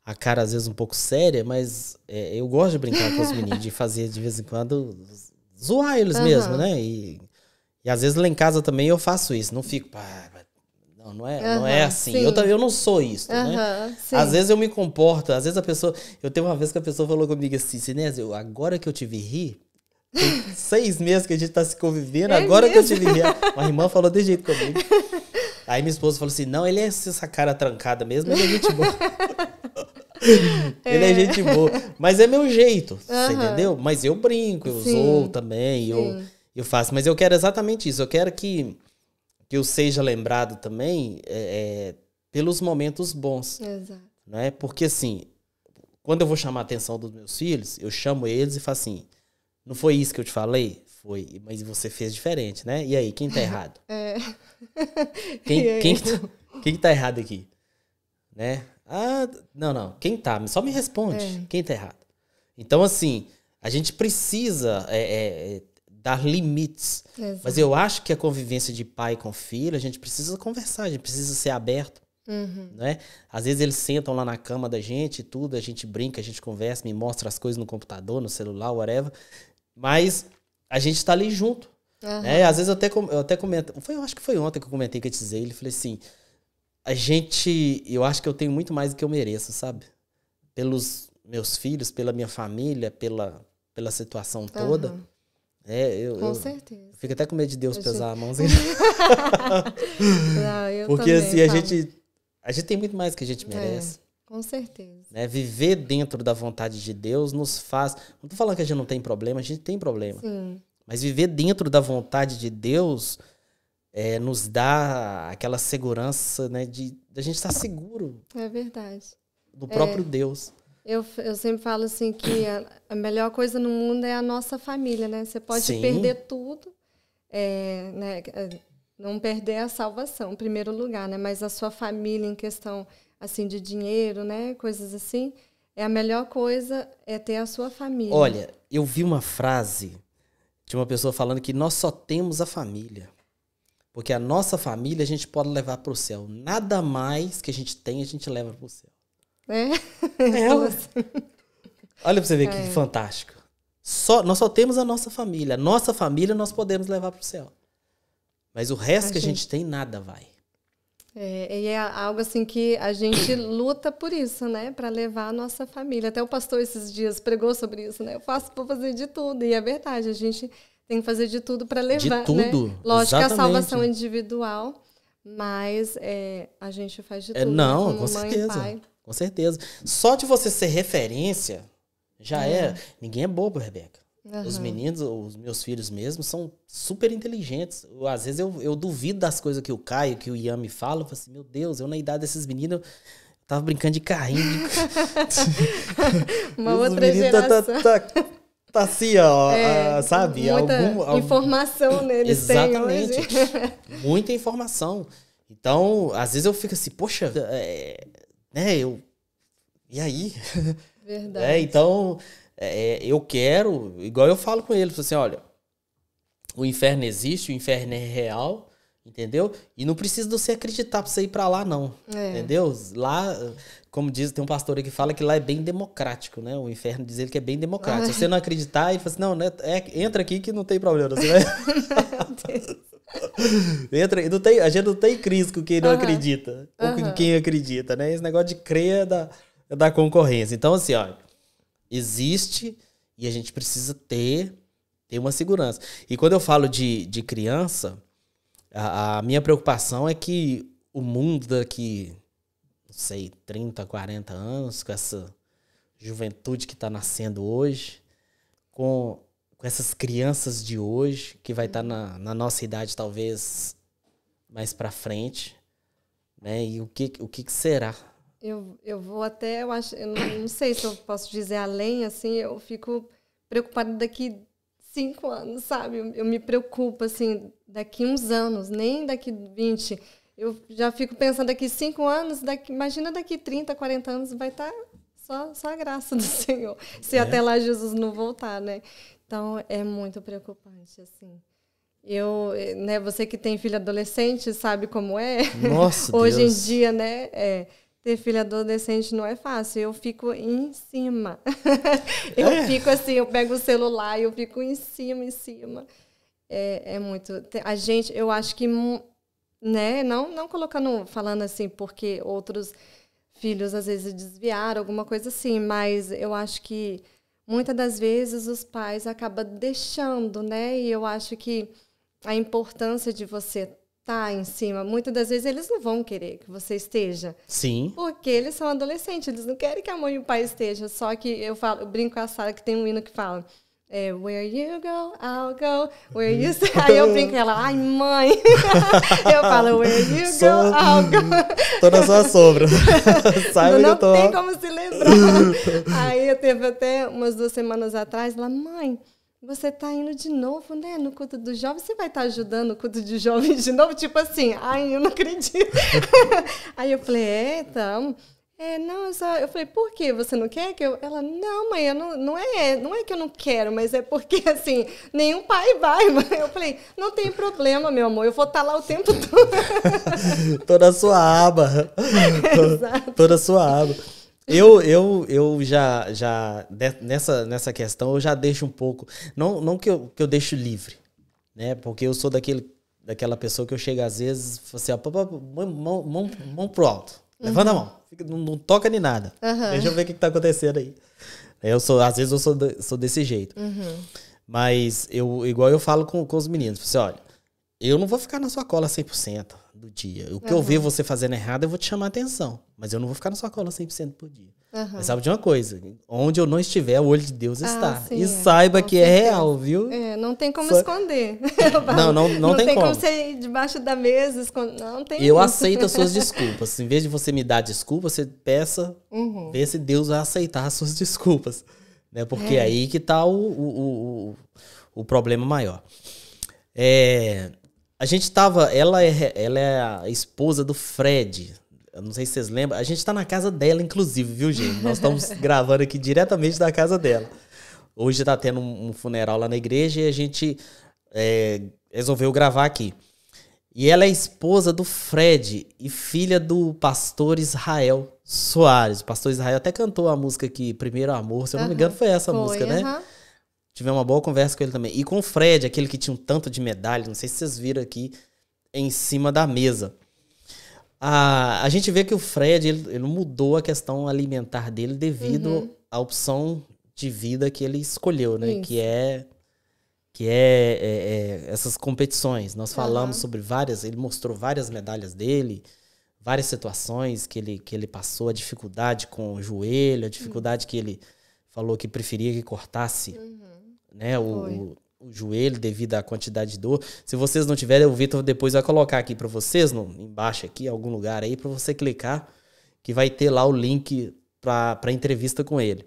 a cara, às vezes, um pouco séria, mas é, eu gosto de brincar com os [laughs] meninos, de fazer de vez em quando zoar eles uhum. mesmo, né? E, e às vezes lá em casa também eu faço isso, não fico, pá, não, não é, não é assim. Eu, eu não sou isso, né? Sim. Às vezes eu me comporto, às vezes a pessoa. Eu tenho uma vez que a pessoa falou comigo assim, Sinésio, agora que eu te vi rir, [laughs] seis meses que a gente tá se convivendo, é agora mesmo? que eu te vi rir. Uma irmã falou de jeito comigo. Aí minha esposa falou assim: não, ele é essa cara trancada mesmo, ele é gente boa. [laughs] Ele é, é gente boa. Mas é meu jeito, você entendeu? Mas eu brinco, eu sim, zoo também, eu, eu faço. Mas eu quero exatamente isso. Eu quero que que eu seja lembrado também é, é pelos momentos bons. Exato. Né? Porque assim, quando eu vou chamar a atenção dos meus filhos, eu chamo eles e falo assim: não foi isso que eu te falei? Foi, mas você fez diferente, né? E aí, quem tá errado? [laughs] É. [laughs] Quem, quem, tá, quem tá errado aqui? Né? Ah, não, não. Quem tá? Só me responde. É. Quem tá errado? Então, assim, a gente precisa é, é, é dar limites. Exato. Mas eu acho que a convivência de pai com filho, a gente precisa conversar, a gente precisa ser aberto. Uhum. Né? Às vezes eles sentam lá na cama da gente e tudo, a gente brinca, a gente conversa, me mostra as coisas no computador, no celular, whatever. Mas a gente está ali junto. Uhum. Né? Às vezes eu até, eu até comento, foi, eu acho que foi ontem que eu comentei que eu te ele falei assim, a gente, eu acho que eu tenho muito mais do que eu mereço, sabe? Pelos meus filhos, pela minha família, pela, pela situação toda. Uhum. É, eu. Com eu, certeza. fico até com medo de Deus eu pesar te... a mãozinha. [laughs] [laughs] Não, eu Porque também, assim, a gente. A gente tem muito mais que a gente é, merece. É, com certeza. Né? Viver dentro da vontade de Deus nos faz. Não tô falando que a gente não tem problema, a gente tem problema. Sim. Mas viver dentro da vontade de Deus é, nos dá aquela segurança, né? De, de a gente estar tá seguro. É verdade. Do próprio é. Deus. Eu, eu sempre falo assim que a, a, melhor coisa no mundo é a nossa família, né? Você pode Sim. perder tudo, é, né? É, não perder a salvação, em primeiro lugar, né? Mas a sua família em questão assim de dinheiro, né? Coisas assim. É a melhor coisa é ter a sua família. Olha, eu vi uma frase de uma pessoa falando que nós só temos a família. Porque a nossa família a gente pode levar para o céu. Nada mais que a gente tem a gente leva para o céu. É. Ela. É, Olha pra você ver é. que fantástico. Só, nós só temos a nossa família. Nossa família nós podemos levar para o céu. Mas o resto a que gente... a gente tem, nada vai. É, e é algo assim que a gente [coughs] luta por isso, né? Para levar a nossa família. Até o pastor esses dias pregou sobre isso, né? Eu faço para fazer de tudo. E é verdade, a gente tem que fazer de tudo para levar. De né? tudo. Né? Lógico Exatamente. que a salvação é individual, mas é, a gente faz de é, tudo. É, não, né? com certeza. Pai. Com certeza. Só de você ser referência, já uhum. é. Ninguém é bobo, Rebeca. Uhum. Os meninos, os meus filhos mesmo, são super inteligentes. Eu, às vezes eu, eu duvido das coisas que o Caio, que o Yami fala. Eu falo assim, meu Deus, eu na idade desses meninos, eu tava brincando de carrinho. De... [laughs] [laughs] Uma os outra tá, tá, geração. Tá, tá, tá, assim, ó, [laughs] é, a, ah, sabe? Muita algum, informação algum... neles Exatamente. Muita informação. Então, às vezes eu fico assim, poxa, é, né, eu. E aí? [laughs] Verdade. É, então, é, eu quero, igual eu falo com ele assim, olha, o inferno existe, o inferno é real, entendeu? E não precisa você acreditar pra você ir pra lá, não. É. Entendeu? Lá, como diz, tem um pastor que fala que lá é bem democrático, né? O inferno diz ele que é bem democrático. Se ah. você não acreditar, ele fala assim, não, né, é, entra aqui que não tem problema. Você vai... [laughs] Meu Deus. [laughs] Entra, não tem, a gente não tem crise com quem não uhum. acredita. Ou uhum. com quem acredita, né? Esse negócio de crer é da, é da concorrência. Então, assim, ó, existe e a gente precisa ter, ter uma segurança. E quando eu falo de, de criança, a, a minha preocupação é que o mundo daqui, não sei, 30, 40 anos, com essa juventude que está nascendo hoje, com com essas crianças de hoje, que vai estar tá na, na nossa idade talvez mais para frente, né? E o que, o que, que será? Eu, eu vou até, eu acho, eu não, não, sei se eu posso dizer além, assim, eu fico preocupada daqui cinco anos, sabe? Eu, eu me preocupo, assim, daqui uns anos, nem daqui 20. Eu já fico pensando daqui cinco anos, daqui, imagina daqui 30, 40 anos vai estar tá só, só a graça do [laughs] Senhor. Se é. até lá Jesus não voltar, né? Então é muito preocupante, assim. Eu, eh, né, você que tem filho adolescente sabe como é. Nossa, [laughs] Hoje Deus. em dia, né? É, ter filho adolescente não é fácil. Eu fico em cima. [laughs] eu é. fico assim, eu pego o celular e eu fico em cima, em cima. É, é muito. A gente, eu acho que, hum, né? Não, não colocando, falando assim, porque outros filhos às vezes desviaram, alguma coisa assim, mas eu acho que muitas das vezes os pais acabam deixando, né? E eu acho que a importância de você tá em cima, muitas das vezes eles não vão querer que você esteja. Sim. Porque eles são adolescentes, eles não querem que a mãe e o pai estejam. Só que eu falo, eu brinco com a Sara que tem um hino que fala: é, where you go, I'll go. Where you uhum. stay. Aí eu brinco ela, ai mãe. [laughs] eu falo, where you go, so, I'll go. [laughs] Tô na sua sombra. [laughs] Sabe não, não tô... tem como se lembrar. Aí eu teve até umas duas semanas atrás, ela, mãe, você tá indo de novo, né? No culto dos jovens, você vai estar tá ajudando o culto de jovens de novo? Tipo assim, ai, eu não acredito. Aí eu falei, é, então. É, não, eu, só, eu falei, por que você não quer que eu. Ela, não, mãe, eu não, não, é, não é que eu não quero, mas é porque, [laughs] assim, nenhum pai vai. Mãe. Eu falei, não tem problema, meu amor, eu vou estar tá lá o tempo [laughs] todo. toda a sua aba. [laughs] Exato. Toda a sua aba. Eu, eu, eu já, já nessa, nessa questão, eu já deixo um pouco. Não, não que, eu, que eu deixo livre, né? Porque eu sou daquele, daquela pessoa que eu chego às vezes, assim, ó, mão, mão, mão pro alto Levanta a uhum. mão. Fica, não, não, toca nem nada. Uhum. Deixa eu ver o que, que tá acontecendo aí. Eu sou, às vezes eu sou, de, sou desse jeito. Uhum. Mas eu, igual eu falo com, com os meninos, você assim, olha, eu não vou ficar na sua cola 100% do dia. O que uhum. eu ver você fazendo errado, eu vou te chamar a atenção. Mas eu não vou ficar na sua cola 100% por dia. Uhum. Mas sabe de uma coisa? Onde eu não estiver, o olho de Deus ah, está. Ah, sim, e é. saiba que é real, viu? É, não tem como Só... esconder. [laughs] não, não, não, não tem, tem como. Não tem como você ir debaixo da mesa, esconder. Não tem Eu isso. aceito as suas [laughs] desculpas. Em vez de você me dar desculpa, você peça, uhum. vê se Deus vai aceitar as suas desculpas. Né? Porque é. aí que está o, o, o, o problema maior. É... A gente tava. Ela é, ela é a esposa do Fred. Eu não sei se vocês lembram. A gente tá na casa dela, inclusive, viu, gente? Nós estamos [laughs] gravando aqui diretamente da casa dela. Hoje tá tendo um funeral lá na igreja e a gente é, resolveu gravar aqui. E ela é esposa do Fred e filha do pastor Israel Soares. O pastor Israel até cantou a música aqui, Primeiro Amor, se eu não uhum, me engano, foi essa foi, música, né? Uhum. Tive uma boa conversa com ele também. E com o Fred, aquele que tinha um tanto de medalha, não sei se vocês viram aqui, em cima da mesa. A, a gente vê que o Fred ele, ele mudou a questão alimentar dele devido uhum. à opção de vida que ele escolheu, né? Isso. Que é que é, é, é, essas competições. Nós falamos uhum. sobre várias, ele mostrou várias medalhas dele, várias situações que ele, que ele passou, a dificuldade com o joelho, a dificuldade uhum. que ele falou que preferia que cortasse uhum né, o, o, joelho devido à quantidade de dor. Se vocês não tiverem, o Vitor depois vai colocar aqui para vocês, no, embaixo aqui, algum lugar aí, para você clicar, que vai ter lá o link para entrevista com ele.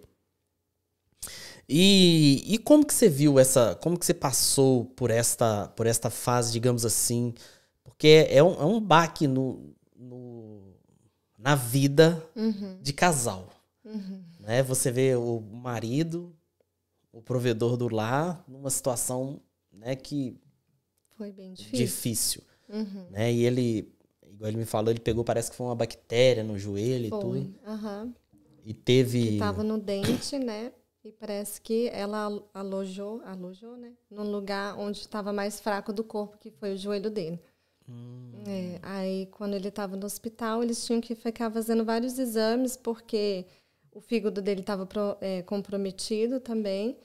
E, e como que você viu essa, como que você passou por esta, por esta fase, digamos assim, porque é, é um, é um baque no, no, na vida uhum. de casal. Uhum. Né? Você vê o marido o provedor do lar numa situação né, que foi bem difícil. difícil uhum. né? E ele, igual ele me falou, ele pegou, parece que foi uma bactéria no joelho foi. e tudo. Uhum. E teve. Que tava no dente, né? E parece que ela alojou, alojou, né? no lugar onde estava mais fraco do corpo, que foi o joelho dele. Hum. É, aí, quando ele estava no hospital, eles tinham que ficar fazendo vários exames, porque o fígado dele estava é, comprometido também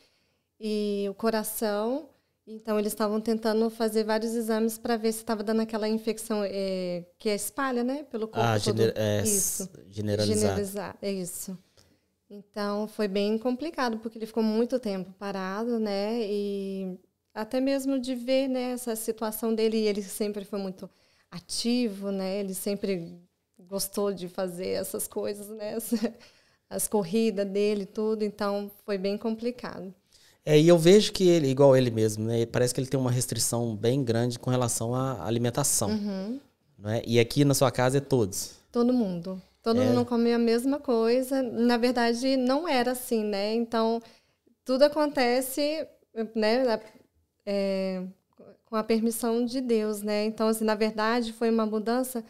e o coração. Então eles estavam tentando fazer vários exames para ver se estava dando aquela infecção é, que é espalha, né, pelo corpo ah, todo. É, isso. Generalizar. generalizar. É isso. Então foi bem complicado porque ele ficou muito tempo parado, né, e até mesmo de ver né, essa situação dele, ele sempre foi muito ativo, né, ele sempre gostou de fazer essas coisas, né. [laughs] as corridas dele, tudo, então foi bem complicado. É, e eu vejo que ele, igual ele mesmo, né? Parece que ele tem uma restrição bem grande com relação à alimentação. Uhum. Né? E aqui na sua casa é todos? Todo mundo. Todo é. mundo come a mesma coisa. Na verdade, não era assim, né? Então, tudo acontece, né? É, com a permissão de Deus, né? Então, assim, na verdade, foi uma mudança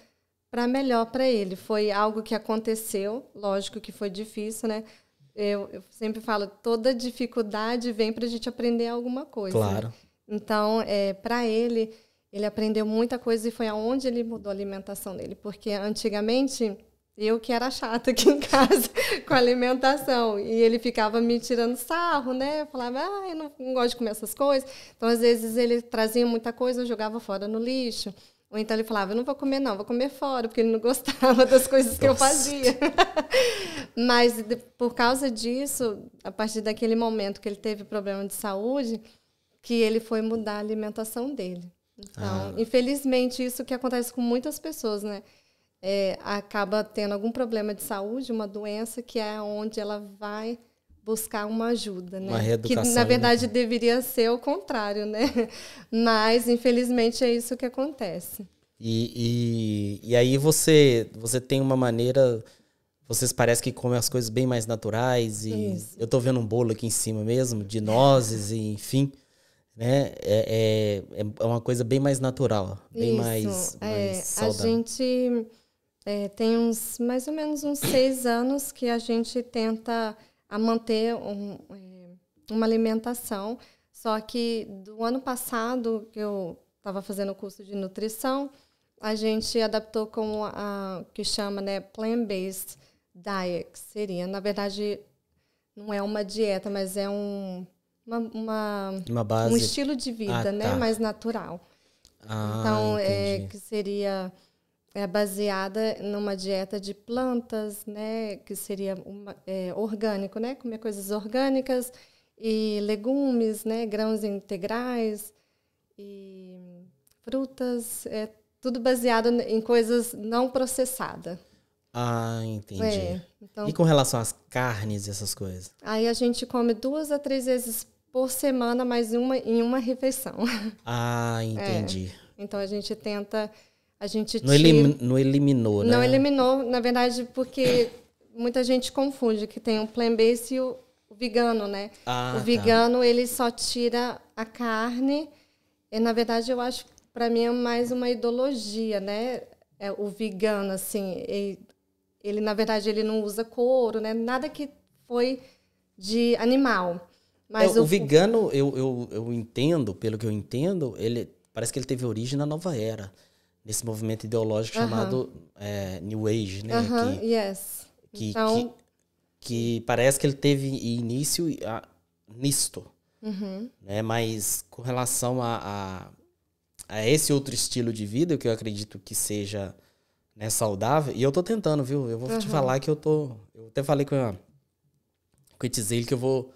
para melhor para ele. Foi algo que aconteceu, lógico que foi difícil, né? Eu, eu sempre falo, toda dificuldade vem para a gente aprender alguma coisa. Né? Claro. Então, é, para ele, ele aprendeu muita coisa e foi aonde ele mudou a alimentação dele. Porque antigamente, eu que era chata aqui em casa [laughs] com a alimentação. E ele ficava me tirando sarro, né? Eu falava, ah, eu não, não gosto de comer essas coisas. Então, às vezes, ele trazia muita coisa, eu jogava fora no lixo. Ou então ele falava, eu não vou comer não, vou comer fora, porque ele não gostava das coisas que Nossa. eu fazia. [laughs] Mas por causa disso, a partir daquele momento que ele teve problema de saúde, que ele foi mudar a alimentação dele. Então, ah. infelizmente, isso que acontece com muitas pessoas, né? É, acaba tendo algum problema de saúde, uma doença que é onde ela vai buscar uma ajuda, né? Uma reeducação. Que na né? verdade deveria ser o contrário, né? [laughs] Mas infelizmente é isso que acontece. E, e, e, aí você você tem uma maneira vocês parecem que comem as coisas bem mais naturais e isso. eu estou vendo um bolo aqui em cima mesmo de nozes e enfim né é, é, é uma coisa bem mais natural bem isso. mais, mais é, saudável. a gente é, tem uns mais ou menos uns seis anos que a gente tenta a manter um, eh, uma alimentação. Só que do ano passado, que eu estava fazendo o curso de nutrição, a gente adaptou com a que chama né, plant-based diet, que seria, na verdade, não é uma dieta, mas é um, uma, uma, uma base. um estilo de vida, ah, né? Tá. Mais natural. Ah, então, é, que seria é baseada numa dieta de plantas, né, que seria uma, é, orgânico, né, comer coisas orgânicas e legumes, né, grãos integrais e frutas, é tudo baseado em coisas não processadas. Ah, entendi. É, então, e com relação às carnes e essas coisas? Aí a gente come duas a três vezes por semana, mais uma em uma refeição. Ah, [laughs] é, entendi. É, então a gente tenta a gente não, elim... não eliminou, né? Não eliminou, na verdade, porque muita gente confunde que tem o um plant-based e o vegano, né? Ah, o tá. vegano, tá. ele só tira a carne. E, na verdade, eu acho, para mim, é mais uma ideologia, né? É, o vegano, assim, ele, ele, na verdade, ele não usa couro, né? Nada que foi de animal. Mas é, o, o, vegano, eu, eu, eu entendo, pelo que eu entendo, ele parece que ele teve origem na nova era esse movimento ideológico uh -huh. chamado é, New Age, né? Uh -huh, que, yes. que, então... que, que, parece que ele teve início a, ah, nisto. Uhum. Né? Mas com relação a, a, a, esse outro estilo de vida, que eu acredito que seja né, saudável, e eu tô tentando, viu? Eu vou te falar que eu tô. Eu até falei com a, com a Tzil que eu vou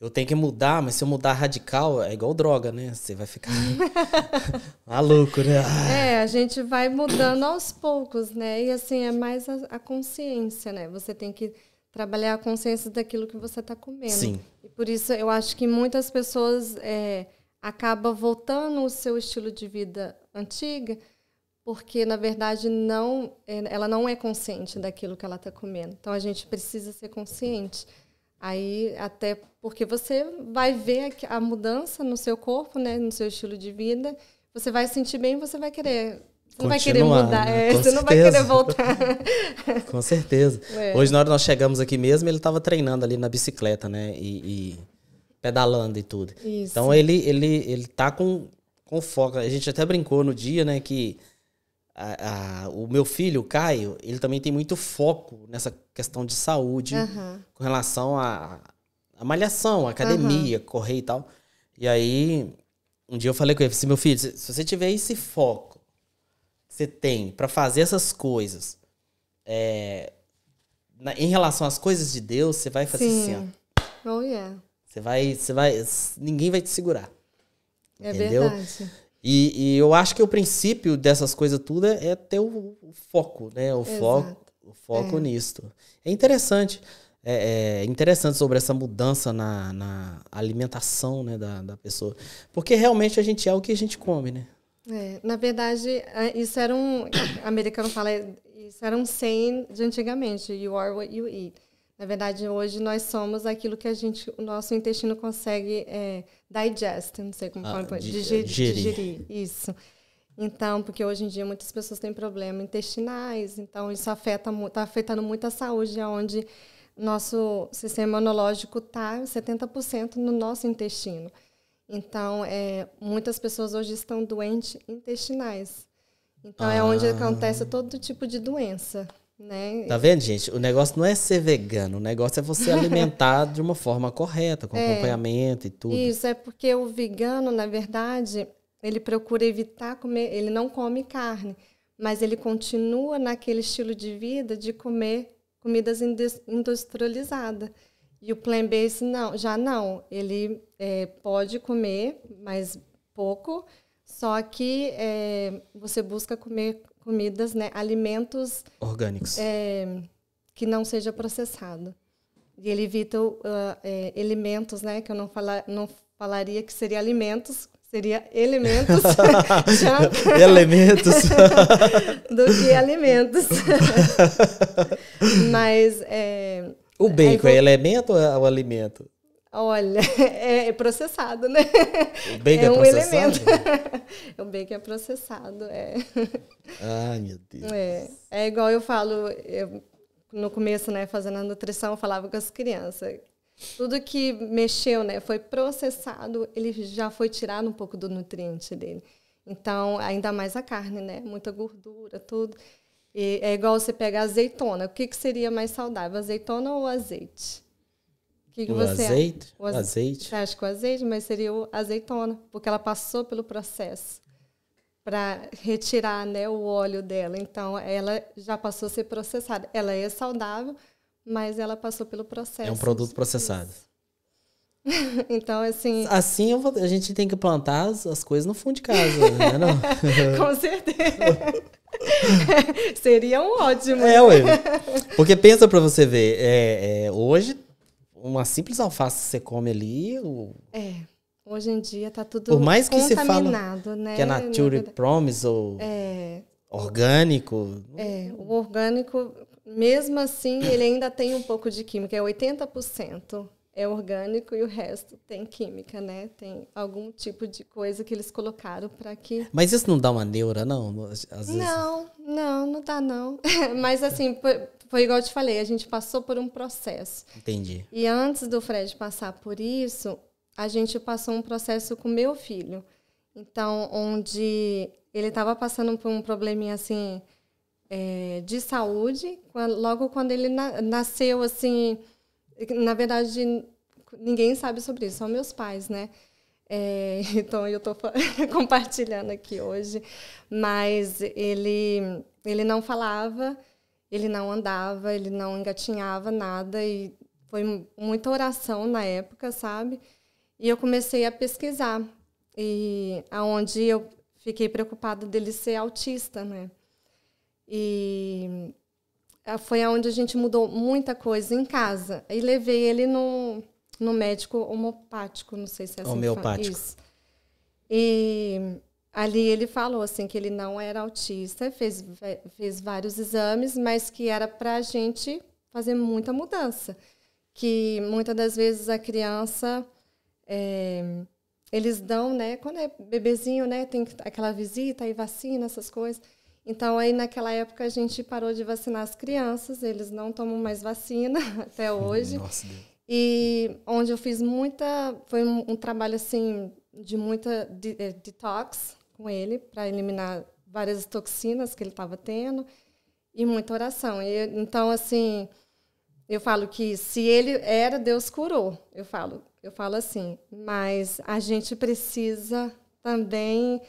eu tenho que mudar, mas se eu mudar radical, é igual droga, né? Você vai ficar [laughs] maluco, né? É, a gente vai mudando aos poucos, né? E assim, é mais a, a consciência, né? Você tem que trabalhar a consciência daquilo que você está comendo. Sim. E por isso eu acho que muitas pessoas é, acabam voltando o seu estilo de vida antiga, porque na verdade não, é, ela não é consciente daquilo que ela está comendo. Então a gente precisa ser consciente Aí, até porque você vai ver a mudança no seu corpo, né, no seu estilo de vida, você vai sentir bem, você vai querer. Você não vai querer né? mudar, né? é, você certeza. não vai querer voltar. [laughs] Com certeza. É. Hoje, na hora que nós chegamos aqui mesmo, ele estava treinando ali na bicicleta, né? E, e pedalando e tudo. Isso. Então, ele, ele, ele tá com, com foco. A gente até brincou no dia, né, que a, a, o meu filho, o Caio, ele também tem muito foco nessa questão de saúde uhum. com relação à malhação, academia, uhum. correr e tal. E aí, um dia eu falei com ele, assim, meu filho, se, se você tiver esse foco que você tem para fazer essas coisas, é, na, em relação às coisas de Deus, você vai fazer assim, Sim. assim, ó. Oh, yeah. Você vai, você vai, ninguém vai te segurar. É entendeu? verdade. E, e, eu acho que o princípio dessas coisas tudo é, é ter o, foco, né? O Exato. foco, o foco é. nisto. É interessante. É, é, interessante sobre essa mudança na, na alimentação né, da, da, pessoa. Porque realmente a gente é o que a gente come, né? É, na verdade, é, isso era um. O [coughs] americano fala, isso era um saying de antigamente: you are what you eat. Na verdade, hoje nós somos aquilo que a gente, o nosso intestino consegue é, digest, não sei como ah, fala, é, digerir. digerir. Isso. Então, porque hoje em dia muitas pessoas têm problemas intestinais, então isso afeta está afetando muito a saúde, onde nosso sistema imunológico está 70% no nosso intestino. Então, é, muitas pessoas hoje estão doentes intestinais. Então, ah. é onde ah. acontece todo tipo de doença. Né? Tá vendo, gente? O negócio não é ser vegano, o negócio é você [laughs] alimentar de uma forma correta, com é, acompanhamento e tudo. Isso, é porque o vegano, na verdade, ele procura evitar comer, ele não come carne, mas ele continua naquele estilo de vida de comer comidas industrializadas. E o plant-based não, já não. Ele é, pode comer, mas pouco, só que é, você busca comer comidas, né, alimentos orgânicos é, que não seja processado. E ele evita uh, é, alimentos, né, que eu não, fala, não falaria que seria alimentos, seria elementos. [laughs] elementos. [laughs] do que alimentos. [laughs] Mas é, o bacon é, é elemento ou, é, ou alimento? Olha, [laughs] é, é processado, né? O bacon é, é um é processado? elemento. o [laughs] é bacon é processado, é. Ai, meu Deus. É, é igual eu falo, eu, no começo, né, fazendo a nutrição, eu falava com as crianças. Tudo que mexeu, né, foi processado, ele já foi tirado um pouco do nutriente dele. Então, ainda mais a carne, né? Muita gordura, tudo. E é igual você pegar azeitona. O que, que seria mais saudável, azeitona ou azeite? que, que o você azeite? O azeite. Você acha que o azeite, mas seria o azeitona, porque ela passou pelo processo para retirar né, o óleo dela. Então, ela já passou a ser processada. Ela é saudável, mas ela passou pelo processo. É um produto processado. [laughs] então, assim. Assim vou, a gente tem que plantar as, as coisas no fundo de casa, né? Não? [laughs] Com certeza. [laughs] Seria um ótimo. É, ué. Porque pensa para você ver, é, é, hoje uma simples alface você come ali. ou É. Hoje em dia tá tudo Por mais que se fala né? Que é Nature Na Promise ou é, orgânico. É, o orgânico, mesmo assim, ele ainda tem um pouco de química, é 80% é orgânico e o resto tem química, né? Tem algum tipo de coisa que eles colocaram para que. Mas isso não dá uma neura, não? Às vezes... Não, não, não dá, não. [laughs] Mas assim, por, foi igual eu te falei, a gente passou por um processo. Entendi. E antes do Fred passar por isso, a gente passou um processo com meu filho. Então, onde ele estava passando por um probleminha assim é, de saúde, logo quando ele na, nasceu assim, na verdade ninguém sabe sobre isso, só meus pais, né? É, [laughs] então eu estou [laughs] compartilhando aqui hoje, mas ele ele não falava ele não andava, ele não engatinhava nada e foi muita oração na época, sabe? E eu comecei a pesquisar e aonde eu fiquei preocupada dele ser autista, né? E ah, foi aonde a gente mudou muita coisa em casa e levei ele no, no médico homeopático, não sei se é assim homeopático. Que fala. Isso. E Ali ele falou assim que ele não era autista, fez, fez vários exames, mas que era para a gente fazer muita mudança. Que muitas das vezes a criança, é, eles dão, né? Quando é bebezinho, né? Tem aquela visita e vacina, essas coisas. Então, aí naquela época a gente parou de vacinar as crianças, eles não tomam mais vacina [laughs] até hoje. Nossa, Deus. E onde eu fiz muita. Foi um, um trabalho assim de muita eh, detox com ele para eliminar várias toxinas que ele estava tendo e muita oração. E, então, assim, eu falo que se ele era, Deus curou. Eu falo, eu falo assim. Mas a gente precisa também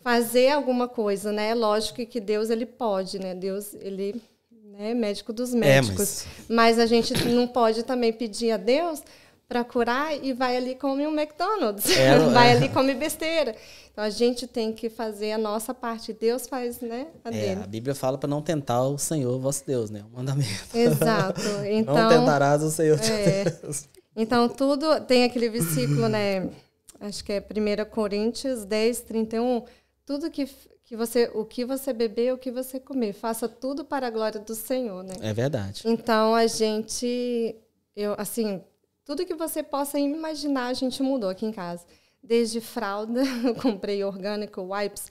fazer alguma coisa, né? Lógico que Deus ele pode, né? Deus ele né, é né? médico dos é, médicos. É, mas... mas a gente não pode também pedir a Deus para curar e vai ali come um McDonald's, é, [laughs] vai é. ali come besteira. Então a gente tem que fazer a nossa parte. Deus faz, né? A, é, a Bíblia fala para não tentar o Senhor vosso Deus, né? O mandamento. [laughs] Exato. Então, não tentarás o Senhor teu é. Deus. Então tudo tem aquele versículo, né? Acho que é 1 Coríntios 10, 31. Tudo que, que você, o que você beber, o que você comer, faça tudo para a glória do Senhor, né? É verdade. Então a gente eu assim tudo que você possa imaginar, a gente mudou aqui em casa. Desde fralda, eu [laughs] comprei orgânico, wipes,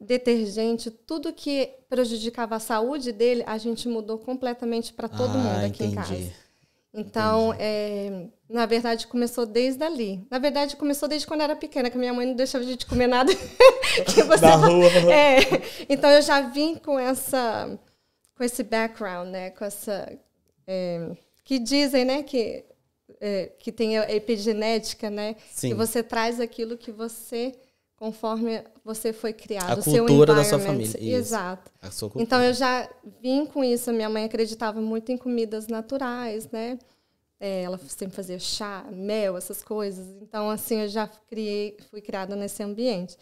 detergente, tudo que prejudicava a saúde dele, a gente mudou completamente para todo ah, mundo aqui entendi. em casa. Então, é, na verdade, começou desde ali. Na verdade, começou desde quando eu era pequena, que minha mãe não deixava a gente comer nada. [laughs] que você [laughs] da rua. É. Então, eu já vim com essa, com esse background, né? Com essa é, que dizem, né, que é, que tem a epigenética, né? Sim. Que você traz aquilo que você conforme você foi criado, a cultura seu cultura da sua família. Isso. Exato. Então eu já vim com isso. Minha mãe acreditava muito em comidas naturais, né? É, ela sempre fazia chá, mel, essas coisas. Então assim eu já criei, fui criada nesse ambiente.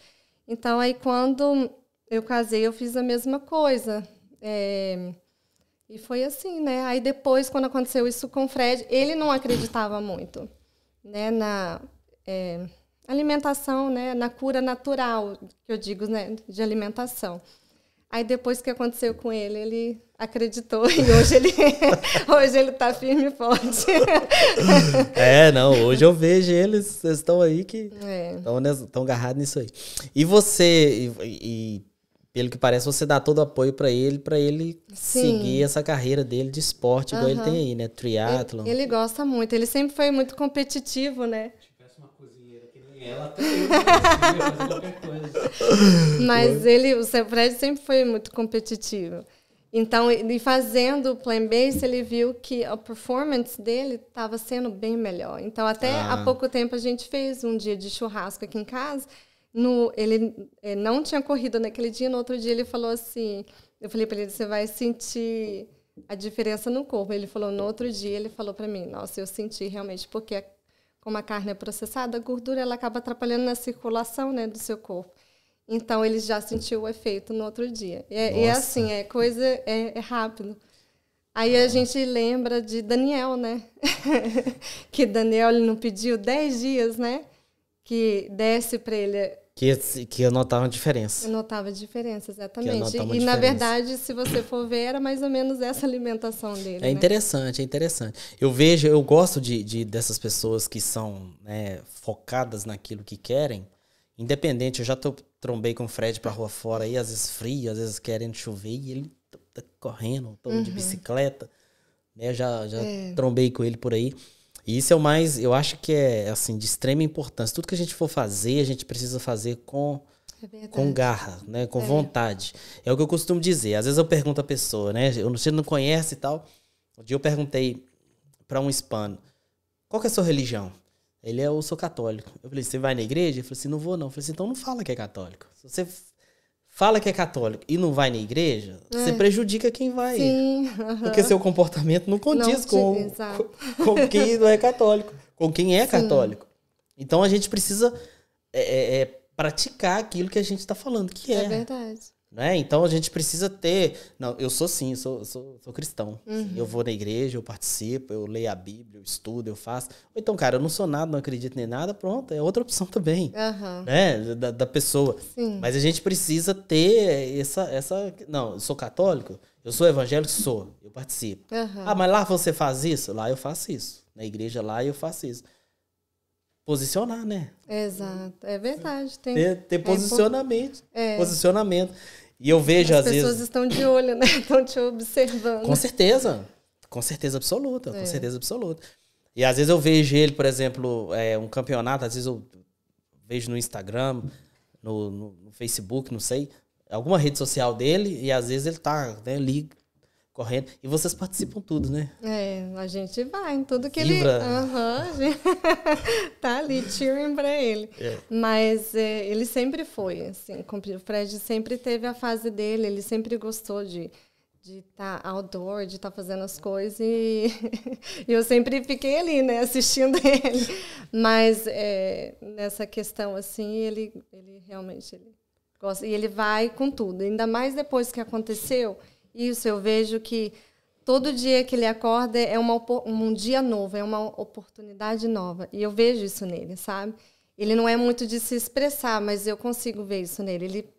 Então aí quando eu casei eu fiz a mesma coisa. É, e foi assim, né? Aí depois, quando aconteceu isso com o Fred, ele não acreditava muito né, na é, alimentação, né, na cura natural, que eu digo, né, de alimentação. Aí depois que aconteceu com ele, ele acreditou e hoje ele [laughs] hoje ele tá firme e forte. [laughs] é, não, hoje eu vejo eles, estão aí que estão é. agarrados nisso aí. E você e, e pelo que parece, você dá todo o apoio para ele, para ele Sim. seguir essa carreira dele de esporte, igual uhum. ele tem aí, né? Triathlon. Ele, ele, gosta muito, ele sempre foi muito competitivo, né? Se tivesse uma cozinheira nem ela, fazer qualquer coisa. Mas foi. ele, o seu Fred sempre foi muito competitivo. Então, ele fazendo o plan base, ele viu que a performance dele estava sendo bem melhor. Então, até ah. há pouco tempo a gente fez um dia de churrasco aqui em casa no, ele é, não tinha corrido naquele dia, no outro dia ele falou assim, eu falei para ele, você vai sentir a diferença no corpo. Ele falou, no outro dia ele falou para mim, nossa, eu senti realmente, porque é, como a carne é processada, a gordura ela acaba atrapalhando na circulação né, do seu corpo. Então ele já sentiu o efeito no outro dia. E, é, é assim, é coisa é, é rápido. Aí a gente lembra de Daniel, né? [laughs] que Daniel ele não pediu 10 dias, né? Que desce para ele que, que eu notava diferença. Eu notava diferença, exatamente. E, diferença. na verdade, se você for ver, era mais ou menos essa alimentação dele. É né? interessante, é interessante. Eu vejo, eu gosto de, de dessas pessoas que são né, focadas naquilo que querem. Independente, eu já tô, trombei com o Fred pra rua fora aí, às vezes frio, às vezes querendo chover, e ele tá correndo, tô uhum. de bicicleta. Né? Eu já, já é. trombei com ele por aí. E isso é o mais, eu acho que é assim de extrema importância. Tudo que a gente for fazer, a gente precisa fazer com é com garra, né? Com é. vontade. É o que eu costumo dizer. Às vezes eu pergunto a pessoa, né? Eu não, você não conhece e tal. Um dia eu perguntei para um hispano, qual é a sua religião? Ele é, eu sou católico. Eu falei, você vai na igreja? Ele falou assim, não vou não. Eu falei assim, então não fala que é católico. Se você fala que é católico e não vai na igreja, é. você prejudica quem vai. Sim. Uhum. Porque seu comportamento não condiz não com, com, com, quem não é católico, com quem é Sim. católico. Então a gente precisa é, é, é praticar aquilo que a gente está falando, que é. É verdade. Né? Então a gente precisa ter. Não, eu sou sim, sou, sou, sou cristão. Uhum. Eu vou na igreja, eu participo, eu leio a Bíblia, eu estudo, eu faço. então, cara, eu não sou nada, não acredito nem nada, pronto, é outra opção também. Uhum. Né? Da, da pessoa. Sim. Mas a gente precisa ter essa, essa. Não, eu sou católico, eu sou evangélico, sou, eu participo. Uhum. Ah, mas lá você faz isso? Lá eu faço isso. Na igreja lá eu faço isso posicionar, né? Exato, é verdade. Tem, ter, ter é posicionamento. É. Posicionamento. E eu vejo, As às vezes. As pessoas estão de olho, né? [laughs] Estão te observando. Com certeza. Com certeza absoluta. É. Com certeza absoluta. E às vezes eu vejo ele, por exemplo, é, um campeonato, às vezes eu vejo no Instagram, no, no, Facebook, não sei, alguma rede social dele, e às vezes ele tá né, ali correndo. E vocês participam tudo, né? É, a gente vai em tudo que Vibra. ele. Uhum, [laughs] tá ali, cheering pra ele. É. Mas é, ele sempre foi, assim, o Fred sempre teve a fase dele, ele sempre gostou de de estar tá outdoor, de estar tá fazendo as coisas e, [laughs] eu sempre fiquei ali, né, assistindo [laughs] ele. Mas é, nessa questão assim, ele ele realmente ele gosta e ele vai com tudo. Ainda mais depois que aconteceu, isso, eu vejo que todo dia que ele acorda é uma, um dia novo, é uma oportunidade nova. E eu vejo isso nele, sabe? Ele não é muito de se expressar, mas eu consigo ver isso nele. Ele,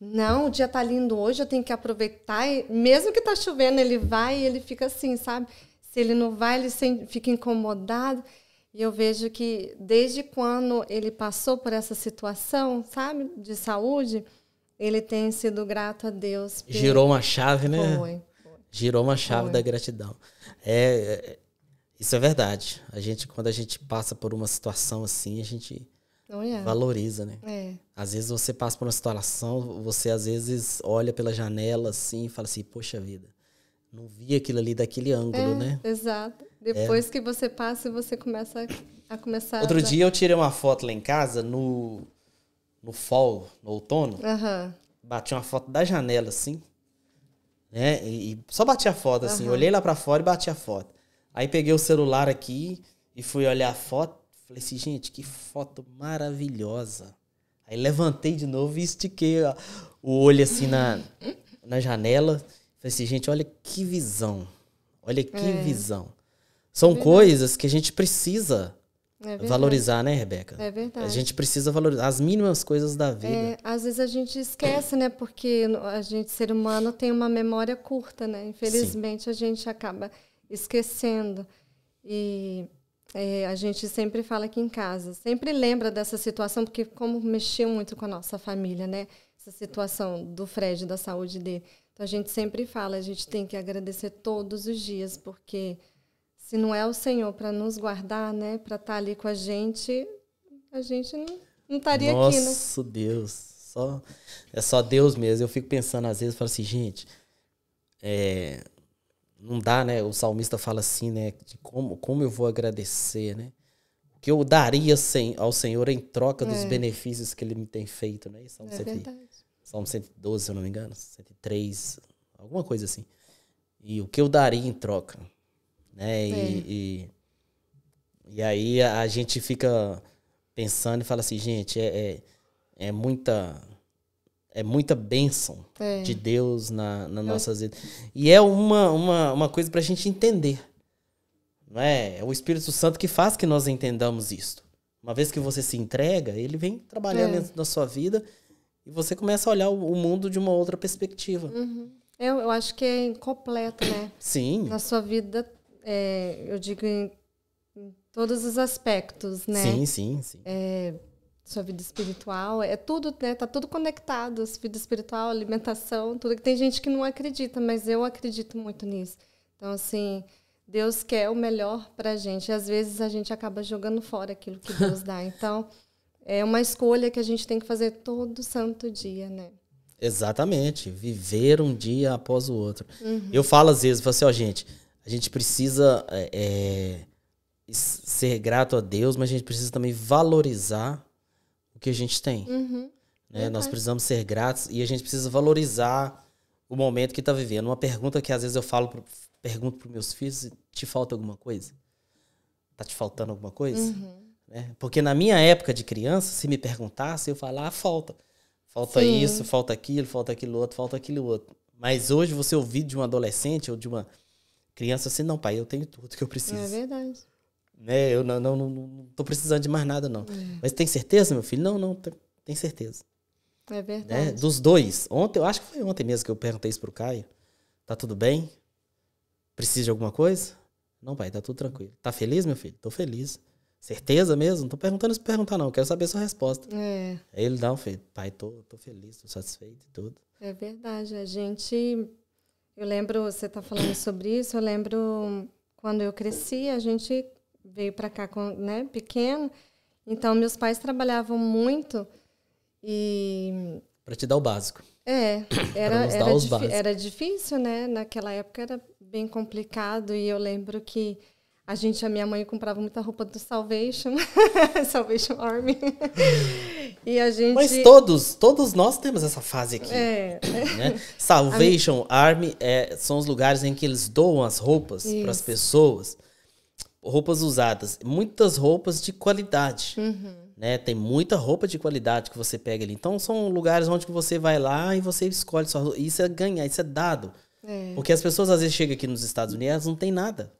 não, o dia tá lindo hoje, eu tenho que aproveitar. E mesmo que tá chovendo, ele vai e ele fica assim, sabe? Se ele não vai, ele fica incomodado. E eu vejo que desde quando ele passou por essa situação, sabe, de saúde, ele tem sido grato a Deus. Por... Girou uma chave, né? Foi. foi. Girou uma chave foi. da gratidão. É, é, isso é verdade. A gente, quando a gente passa por uma situação assim, a gente oh, yeah. É? valoriza, né? É. Às vezes você passa por uma situação, você às vezes olha pela janela assim e fala assim, poxa vida, não vi aquilo ali daquele ângulo, é, né? Exato. É. Depois que você passa, você começa a começar. Outro a... dia eu tirei uma foto lá em casa no no fall, no outono, uhum. bati uma foto da janela, assim, né? E, e só bati a foto, assim. Uhum. Olhei lá para fora e bati a foto. Aí peguei o celular aqui e fui olhar a foto. Falei assim, gente, que foto maravilhosa. Aí levantei de novo e estiquei ó, o olho assim na, na janela. Falei assim, gente, olha que visão. Olha que é. visão. São é. coisas que a gente precisa é valorizar, né, Rebeca? É verdade. A gente precisa valorizar as mínimas coisas da vida. É, às vezes a gente esquece, né? Porque a gente, ser humano, tem uma memória curta, né? Infelizmente Sim. a gente acaba esquecendo. E é, a gente sempre fala aqui em casa, sempre lembra dessa situação, porque como mexeu muito com a nossa família, né? Essa situação do Fred, da saúde dele. Então a gente sempre fala, a gente tem que agradecer todos os dias, porque se não é o Senhor para nos guardar, né, para estar tá ali com a gente, a gente não, não estaria aqui, né? Nosso Deus. Só, é só Deus mesmo. Eu fico pensando às vezes, falo assim, gente, é, não dá, né? O salmista fala assim, né? De como, como eu vou agradecer, né? O que eu daria sem, ao Senhor em troca dos é. benefícios que ele me tem feito, né? Salmo, é 100, verdade. Salmo 112, se eu não me engano, 103, alguma coisa assim. E o que eu daria em troca? né? E, é. e, e, aí a gente fica pensando e fala assim, gente, é, é, é muita é muita bênção é. de Deus na, na nossa vida. E é uma, uma, uma coisa para a gente entender. Não é? é o Espírito Santo que faz que nós entendamos isso Uma vez que você se entrega, ele vem trabalhando é. dentro da sua vida e você começa a olhar o, o mundo de uma outra perspectiva. Uhum. Eu, eu acho que é incompleto, né? Sim. Na sua vida é, eu digo em, em, todos os aspectos, né? Sim, sim, sim. É, sua vida espiritual, é tudo, né? Tá tudo conectado, sua vida espiritual, alimentação, tudo. Tem gente que não acredita, mas eu acredito muito nisso. Então, assim, Deus quer o melhor pra gente. E às vezes a gente acaba jogando fora aquilo que Deus dá. [laughs] Então, é uma escolha que a gente tem que fazer todo santo dia, né? Exatamente. Viver um dia após o outro. Uhum. Eu falo às vezes, falo assim, ó, gente, a gente precisa é, é ser grato a Deus, mas a gente precisa também valorizar o que a gente tem. Uhum. Né? Nós precisamos ser gratos e a gente precisa valorizar o momento que está vivendo. Uma pergunta que às vezes eu falo, pro, pergunto para meus filhos: te falta alguma coisa? Tá te faltando alguma coisa? Uhum. Né? Porque na minha época de criança, se me perguntasse, eu falava: ah, falta. Falta Sim. isso, falta aquilo, falta aquilo outro, falta aquilo outro. Mas hoje você ouvir de um adolescente ou de uma Criança assim, não, pai, eu tenho tudo que eu preciso. É verdade. Né? Eu não, não, não, não tô precisando de mais nada, não. É. Mas tem certeza, meu filho? Não, não, tem certeza. É né, verdade. Né? Dos dois. Ontem, eu acho que foi ontem mesmo que eu perguntei isso pro Caio. Tá tudo bem? Precisa de alguma coisa? Não, pai, tá tudo tranquilo. Tá feliz, meu filho? Tô feliz. Certeza mesmo? Não tô perguntando isso perguntar, não. Quero saber a sua resposta. É. Aí ele dá um feito. Pai, tô, tô feliz, tô satisfeito e tudo. É verdade. A gente eu lembro, você está falando sobre isso, eu lembro quando eu cresci, a gente veio para cá com, né, pequeno. Então, meus pais trabalhavam muito e... Para te dar o básico. É, [coughs] era, era, difí era difícil, né? Naquela época era bem complicado e eu lembro que a gente, a minha mãe comprava muita roupa do Salvation, [laughs] Salvation Army. [laughs] E a gente... Mas todos, todos nós temos essa fase aqui. É. Né? [laughs] Salvation a... Army é, são os lugares em que eles doam as roupas para as pessoas. Roupas usadas. Muitas roupas de qualidade. Uhum. Né? Tem muita roupa de qualidade que você pega ali. Então, são lugares onde você vai lá e você escolhe sua roupa. Isso é ganhar, isso é dado. É. Porque as pessoas às vezes chegam aqui nos Estados Unidos, não tem nada.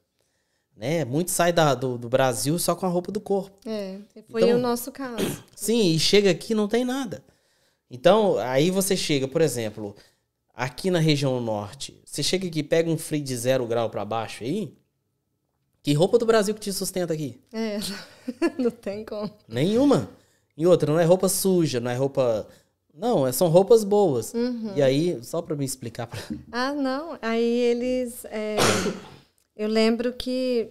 Né? Muito sai da, do, do, Brasil só com a roupa do corpo. É, foi então, o nosso caso. Sim, e chega aqui não tem nada. Então, aí você chega, por exemplo, aqui na região norte, você chega aqui pega um frio de zero grau para baixo aí, que roupa do Brasil que te sustenta aqui? É, [laughs] não tem como. Nenhuma. E outra, não é roupa suja, não é roupa. Não, é, são roupas boas. Uhum. E aí, só para me explicar. Pra... Ah, não. Aí eles. É eu lembro que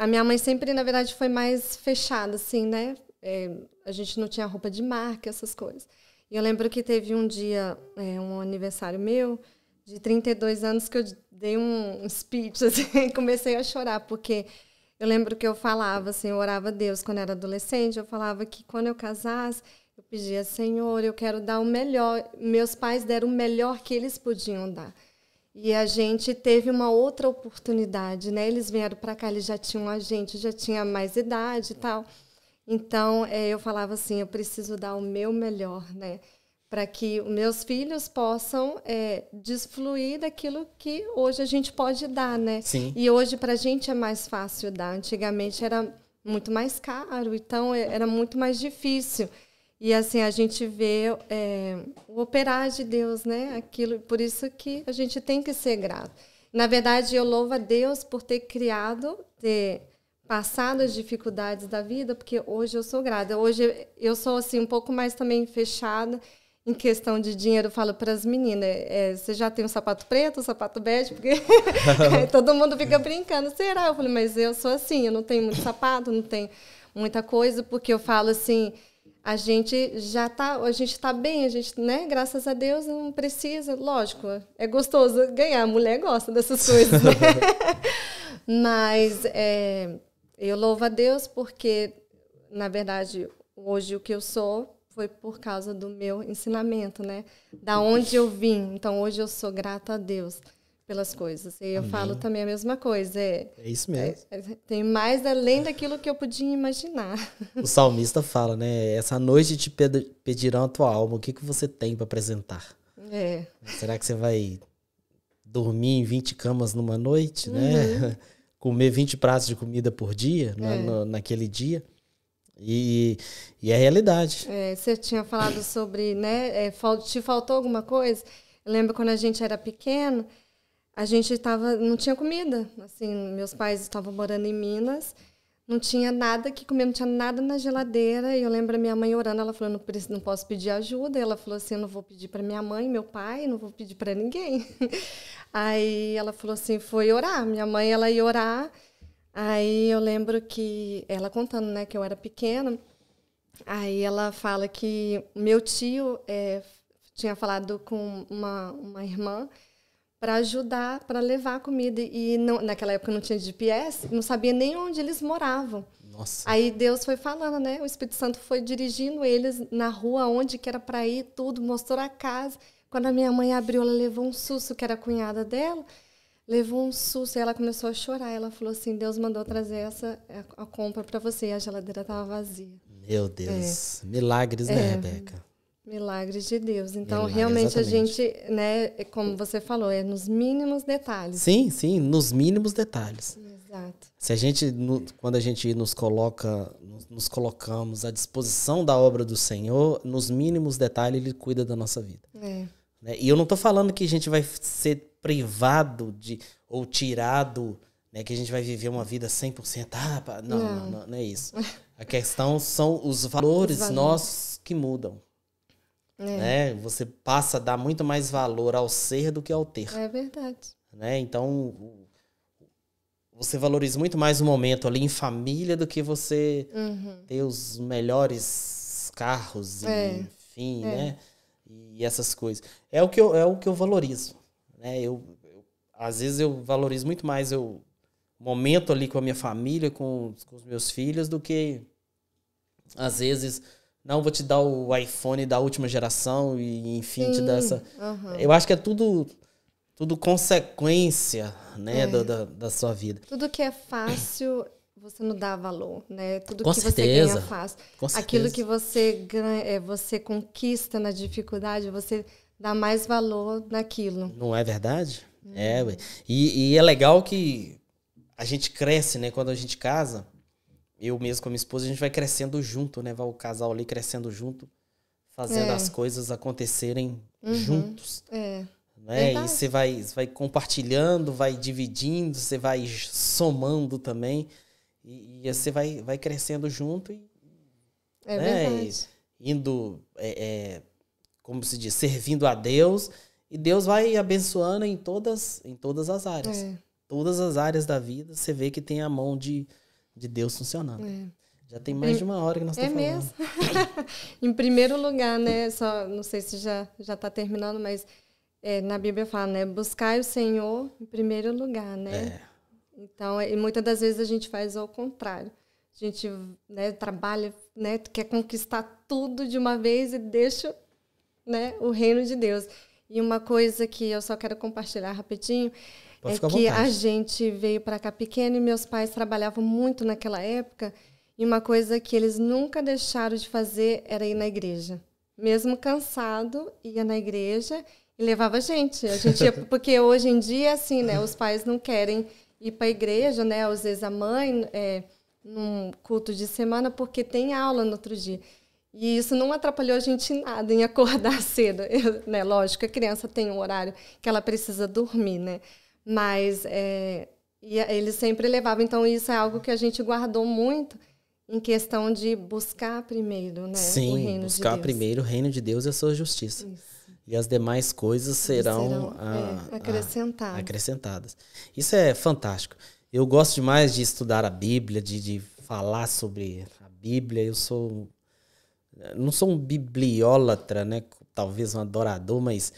a minha mãe sempre, na verdade, foi mais fechada, assim, né? É, a gente não tinha roupa de marca, essas coisas. E eu lembro que teve um dia, é, um aniversário meu, de 32 anos, que eu dei um speech, [laughs] assim, comecei a chorar, porque eu lembro que eu falava, assim, eu orava a Deus quando era adolescente, eu falava que quando eu casasse, eu pedia, Senhor, eu quero dar o melhor. Meus pais deram o melhor que eles podiam dar. E a gente teve uma outra oportunidade, né? Eles vieram para cá, eles já tinham a gente, já tinha mais idade e tal. Então, é, eu falava assim, eu preciso dar o meu melhor, né? Para que os meus filhos possam é, desfluir daquilo que hoje a gente pode dar, né? Sim. E hoje para a gente é mais fácil dar. Antigamente era muito mais caro, então é, era muito mais difícil. E assim, a gente vê é, o operar de Deus, né? Aquilo, por isso que a gente tem que ser grato. Na verdade, eu louvo a Deus por ter criado, ter passado as dificuldades da vida, porque hoje eu sou grata. Hoje eu sou assim um pouco mais também fechada em questão de dinheiro. Eu falo para as meninas: é, você já tem um sapato preto, um sapato bege? Porque [laughs] [laughs] todo mundo fica brincando. Será? Eu falei: mas eu sou assim. Eu não tenho muito sapato, não tenho muita coisa, porque eu falo assim a gente já tá, a gente tá bem, a gente, né, graças a Deus, não precisa, lógico, é gostoso ganhar, a mulher gosta dessas [laughs] coisas, né? Mas é, eu louvo a Deus porque, na verdade, hoje o que eu sou foi por causa do meu ensinamento, né? Da onde eu vim. Então hoje eu sou grata a Deus pelas uhum. coisas. E eu Amém. Uhum. falo também a mesma coisa. É, é isso mesmo. É, é tem mais além daquilo que eu podia imaginar. [laughs] O salmista fala, né? Essa noite te pedirão a tua alma. O que, que você tem para apresentar? É. Será que você vai dormir em 20 camas numa noite, né? uhum. né? [laughs] Comer 20 pratos de comida por dia, na, é. naquele dia? E, e é a realidade. você tinha falado sobre, né? te faltou alguma coisa? Eu lembro quando a gente era pequeno, a gente estava não tinha comida. Assim, meus pais estavam morando em Minas, não tinha nada que comer, não tinha nada na geladeira. E eu lembro a minha mãe orando, ela falou: não, não posso pedir ajuda. E ela falou assim: não vou pedir para minha mãe, meu pai, não vou pedir para ninguém. [laughs] Aí ela falou assim: foi orar. Minha mãe, ela ia orar. Aí eu lembro que ela contando, né, que eu era pequena. Aí ela fala que meu tio é, tinha falado com uma, uma irmã para ajudar, para levar comida. E não, naquela época não tinha GPS, não sabia nem onde eles moravam. Nossa. Aí Deus foi falando, né? O Espírito Santo foi dirigindo eles na rua onde que era para ir, tudo, mostrou a casa. Quando a minha mãe abriu, ela levou um susto, que era a cunhada dela, levou um susto e ela começou a chorar. Ela falou assim: Deus mandou trazer essa a compra para você. E a geladeira estava vazia. Meu Deus, é. milagres, né, é. Rebeca? Milagres de Deus. Então, Milagre, realmente exatamente. a gente, né, como você falou, é nos mínimos detalhes. Sim, sim, nos mínimos detalhes. Exato. Se a gente, quando a gente nos coloca, nos colocamos à disposição da obra do Senhor, nos mínimos detalhes ele cuida da nossa vida. É. Né? E eu não estou falando que a gente vai ser privado de ou tirado, né, que a gente vai viver uma vida 100%. Ah, não, não, não, não é isso. A questão são os valores, os valores. nossos que mudam. É. Né? Você passa a dar muito mais valor ao ser do que ao ter. É verdade. Né? Então, você valoriza muito mais o momento ali em família do que você uhum. ter os melhores carros, é. enfim, é. né? E essas coisas. É o que eu, é o que eu valorizo. Né? Eu, eu às vezes eu valorizo muito mais o momento ali com a minha família, com, com os meus filhos, do que, às vezes não, vou te dar o iPhone da última geração e enfim, Sim. te dar essa. Uhum. Eu acho que é tudo tudo consequência, né, é. da, da, da, sua vida. Tudo que é fácil, você não dá valor, né? Tudo Com que certeza. você ganha fácil. Com Aquilo que você ganha, é, você conquista na dificuldade, você dá mais valor naquilo. Não é verdade? Uhum. É, e, e é legal que a gente cresce, né, quando a gente casa eu mesmo com a minha esposa, a gente vai crescendo junto, né? Vai o casal ali crescendo junto, fazendo é. as coisas acontecerem uhum. juntos. É. Né? E você vai, vai compartilhando, vai dividindo, você vai somando também. E, você vai, vai crescendo junto e. É né? indo, é, é, como se diz, servindo a Deus. E Deus vai abençoando em todas, em todas as áreas. É. Todas as áreas da vida, você vê que tem a mão de, de Deus funcionando. É. Já tem mais de uma hora que nós é estamos falando. É mesmo. [laughs] em primeiro lugar, né? Só não sei se já já está terminando, mas é, na Bíblia fala, né? Buscai o Senhor em primeiro lugar, né? É. Então, e muitas das vezes a gente faz ao contrário. A gente né, trabalha, né, quer conquistar tudo de uma vez e deixa né, o reino de Deus. E uma coisa que eu só quero compartilhar rapidinho Pode é ficar que a gente veio para cá pequeno e meus pais trabalhavam muito naquela época e uma coisa que eles nunca deixaram de fazer era ir na igreja. Mesmo cansado, ia na igreja e levava gente. A gente ia, [laughs] porque hoje em dia é assim, né? Os pais não querem ir para a igreja, né? Às vezes a mãe é, num culto de semana porque tem aula no outro dia. E isso não atrapalhou a gente em nada, em acordar [laughs] cedo. né? Lógico, a criança tem um horário que ela precisa dormir, né? Mas é, sempre levava, Então, isso é algo que a gente guardou muito em questão de buscar primeiro né, Sim, o reino buscar de Deus. primeiro o reino de Deus e a sua justiça. Isso. E as demais coisas serão, serão a, é, acrescentadas. A, acrescentadas. Isso é fantástico. Eu gosto demais de estudar a Bíblia, de, de falar sobre a Bíblia. Eu sou. Não sou um bibliólatra, né? Talvez um adorador, mas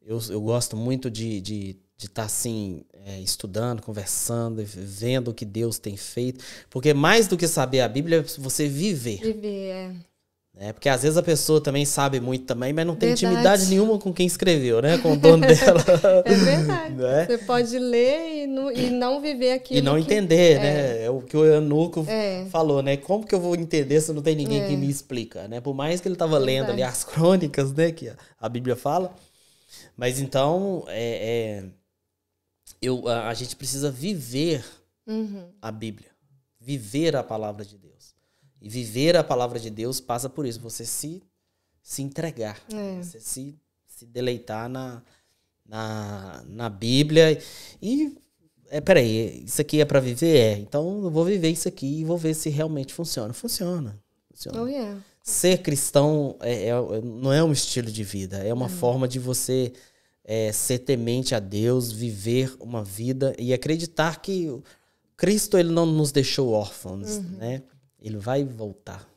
eu, eu gosto muito de, de de estar tá, assim é, estudando, conversando, vendo o que Deus tem feito, porque mais do que saber a Bíblia, é você viver. Viver. É. É, porque às vezes a pessoa também sabe muito também, mas não tem verdade. intimidade nenhuma com quem escreveu, né? Com o dono dela. [laughs] é verdade. Né? Você pode ler e não, e não viver aquilo. E não entender, é. né? É. o que o Anuco é. falou, né? Como que eu vou entender se não tem ninguém é. que me explica, né? Por mais que ele estava lendo ali as [laughs] crônicas, né? Que a, a Bíblia fala. Mas então, é, é eu, a, a gente precisa viver uhum. a Bíblia, viver a palavra de Deus. E viver a palavra de Deus passa por isso, você se, se entregar, é. você se, se deleitar na, na, na Bíblia. E, é, peraí, isso aqui é para viver? É. Então eu vou viver isso aqui e vou ver se realmente funciona. Funciona. funciona. Oh, yeah. Ser cristão é, é, não é um estilo de vida, é uma uhum. forma de você é, ser temente a Deus, viver uma vida e acreditar que Cristo ele não nos deixou órfãos, uhum. né? Ele vai voltar.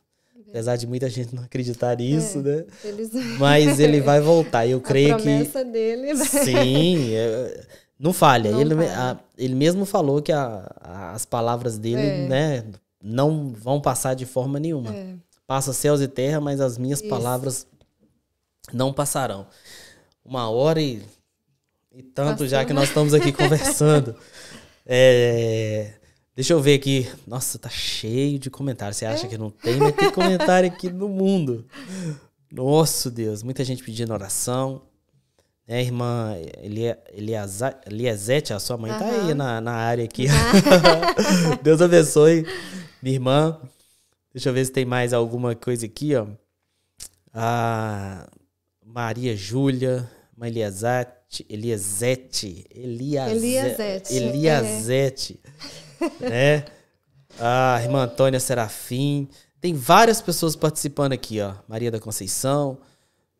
Apesar de muita gente não acreditar é, nisso, é, né? Eles... [laughs] Mas ele vai voltar. Eu creio a promessa que. dele. Sim, é... não falha. Não ele, a, ele mesmo falou que a, a, as palavras dele, é. né, não vão passar de forma nenhuma. É. Passa céus e terra, mas as minhas Isso. palavras não passarão uma hora e, e tanto já que nós estamos aqui conversando. [laughs] É, deixa eu ver aqui. Nossa, tá cheio de comentários. Você acha é. que não tem? Mas tem comentário aqui no mundo. nosso Deus. Muita gente pedindo oração. É, irmã Eliazete, a sua mãe uhum. tá aí na, na área aqui. [laughs] [laughs] Deus abençoe, minha irmã. Deixa eu ver se tem mais alguma coisa aqui, ó. A Maria Júlia, uma Eliasete, Eliasete, Eliasete, Eliasete, é. né? A ah, irmã Antônia Serafim. Tem várias pessoas participando aqui, ó. Maria da Conceição,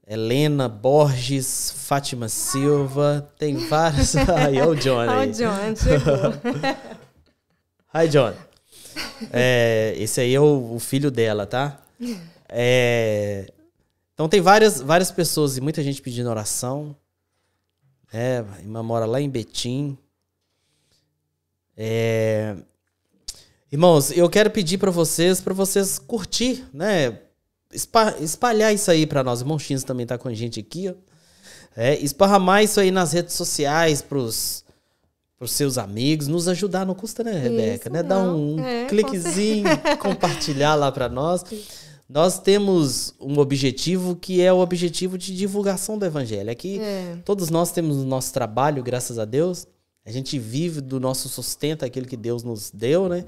Helena Borges, Fátima Silva. Tem várias. [laughs] Aí, o John aí. o John, Hi, John. É, esse aí é o, o filho dela, tá? É, [laughs] Então tem várias, várias pessoas e muita gente pedindo oração. É, a irmã mora lá em Betim. É... Irmãos, eu quero pedir para vocês, para vocês curtir, né? Espalhar isso aí para nós. irmão Chins também tá com a gente aqui, ó. É, esparramar isso aí nas redes sociais, pros, pros seus amigos, nos ajudar, não custa, né, Rebeca? Isso né? Dar um é, cliquezinho, compartilhar lá para nós. Nós temos um objetivo que é o objetivo de divulgação do evangelho. É que é. todos nós temos o nosso trabalho, graças a Deus. A gente vive do nosso sustento, aquilo que Deus nos deu, né?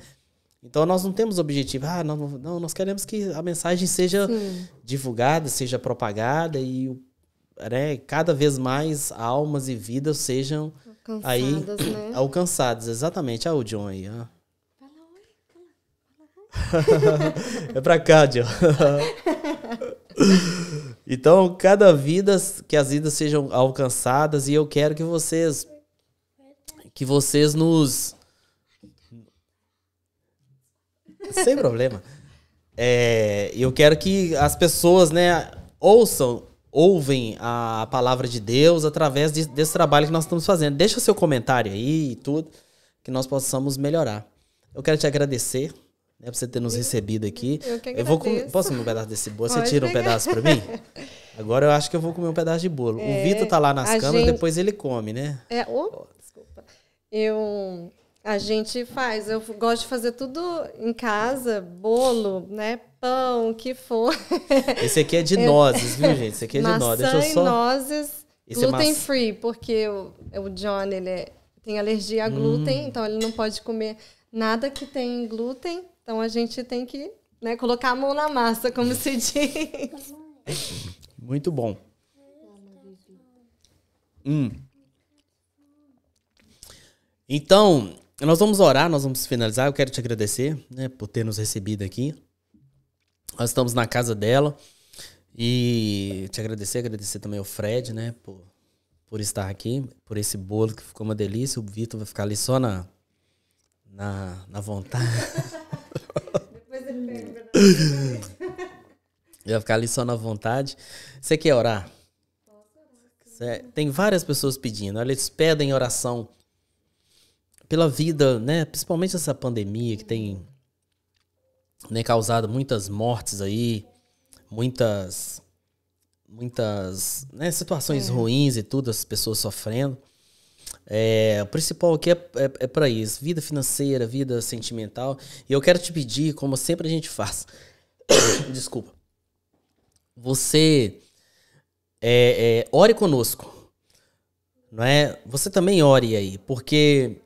Então nós não temos objetivo, ah, não, não nós queremos que a mensagem seja Sim. divulgada, seja propagada e né, cada vez mais almas e vidas sejam alcançadas, aí né? alcançadas. Exatamente, ah, o John aí. Ah. [laughs] é pra cá, Dio. [laughs] então, cada vida, que as vidas sejam alcançadas e eu quero que vocês que vocês nos sem problema. É, eu quero que as pessoas, né, ouçam, ouvem a palavra de Deus através de, desse trabalho que nós estamos fazendo. Deixa seu comentário aí e tudo, que nós possamos melhorar. Eu quero te agradecer né, você ter nos recebido aqui. Eu, eu vou comer, Posso comer um pedaço desse bolo? Pode você tira pegar. um pedaço para mim? [laughs] Agora eu acho que eu vou comer um pedaço de bolo. É, o Vitor tá lá nas câmeras, gente... depois ele come, né? É, oh, desculpa. Eu a gente faz, eu gosto de fazer tudo em casa, bolo, né? Pão, o que for. [laughs] Esse aqui é de nozes, viu, gente? Esse aqui é de Maçã nozes. Deixa eu só... nozes, Esse gluten é free, porque o, o John ele é, tem alergia a glúten, hum. então ele não pode comer nada que tem glúten. Então a gente tem que né, colocar a mão na massa, como se [laughs] diz. Muito bom. Hum. Então, nós vamos orar, nós vamos finalizar. Eu quero te agradecer né, por ter nos recebido aqui. Nós estamos na casa dela. E te agradecer, agradecer também ao Fred, né, por, por estar aqui, por esse bolo que ficou uma delícia. O Vitor vai ficar ali só na, na, na vontade. Depois ele Ia né? ficar ali só na vontade. Você quer orar? Cê, é, tem várias pessoas pedindo. Eles pedem oração pela vida, né? Principalmente essa pandemia que tem né, causado muitas mortes aí, muitas muitas né, situações é. ruins e tudo, as pessoas sofrendo. É, o principal aqui é, é, é para isso: vida financeira, vida sentimental. E eu quero te pedir, como sempre a gente faz, [coughs] desculpa, você é, é, ore conosco. Não é? Você também ore aí, porque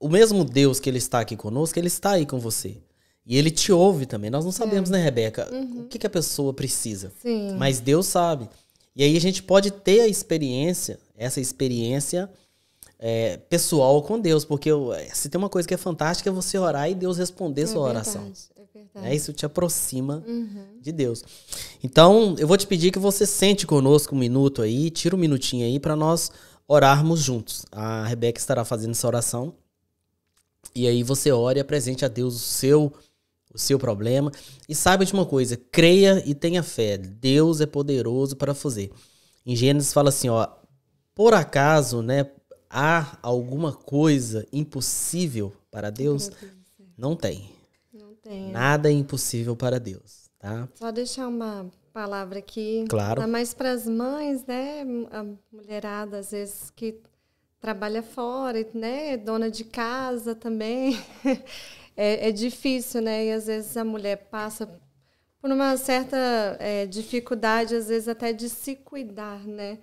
o mesmo Deus que ele está aqui conosco, ele está aí com você. E ele te ouve também. Nós não é. sabemos, é. né, Rebeca, uhum. o que, que, a pessoa precisa. Sim. Mas Deus sabe. E aí a gente pode ter a experiência, essa experiência é, pessoal com Deus, porque é, se tem uma coisa que é fantástica é você orar e Deus responder é sua verdade, oração. É verdade. É, isso te aproxima uhum. de Deus. Então, eu vou te pedir que você sente conosco um minuto aí, tira um minutinho aí para nós orarmos juntos. A Rebeca estará fazendo essa oração. E aí você ore e apresente a Deus o seu o seu problema. E saiba de uma coisa, creia e tenha fé. Deus é poderoso para fazer. Em Gênesis fala assim, ó, por acaso, né, há alguma coisa impossível para Deus? Não tem. Não tem. Nada é impossível para Deus, tá? Só deixar uma palavra aqui. Claro. Tá mais para as mães, né? A mulherada, às vezes, que trabalha fora, né? Dona de casa também. [laughs] é, é, difícil, né? E às vezes a mulher passa por uma certa é, dificuldade, às vezes até de se cuidar, né?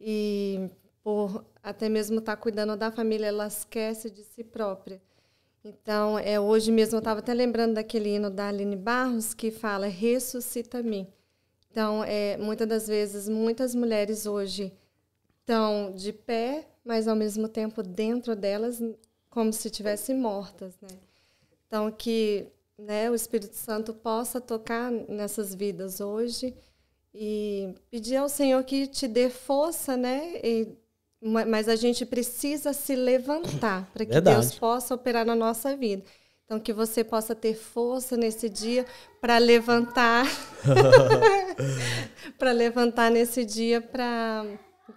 E por até mesmo estar tá cuidando da família, ela esquece de si própria. Então, é, hoje mesmo eu estava até lembrando daquele hino da Aline Barros que fala ressuscita-me. Então, é, muitas das vezes, muitas mulheres hoje estão de pé, mas ao mesmo tempo dentro delas como se estivessem mortas. Né? Então, que né, o Espírito Santo possa tocar nessas vidas hoje e pedir ao Senhor que te dê força né, e mas a gente precisa se levantar [laughs] para que Verdade. Deus possa operar na nossa vida. Então, que você possa ter força nesse dia para levantar. [laughs] [laughs] para levantar nesse dia para.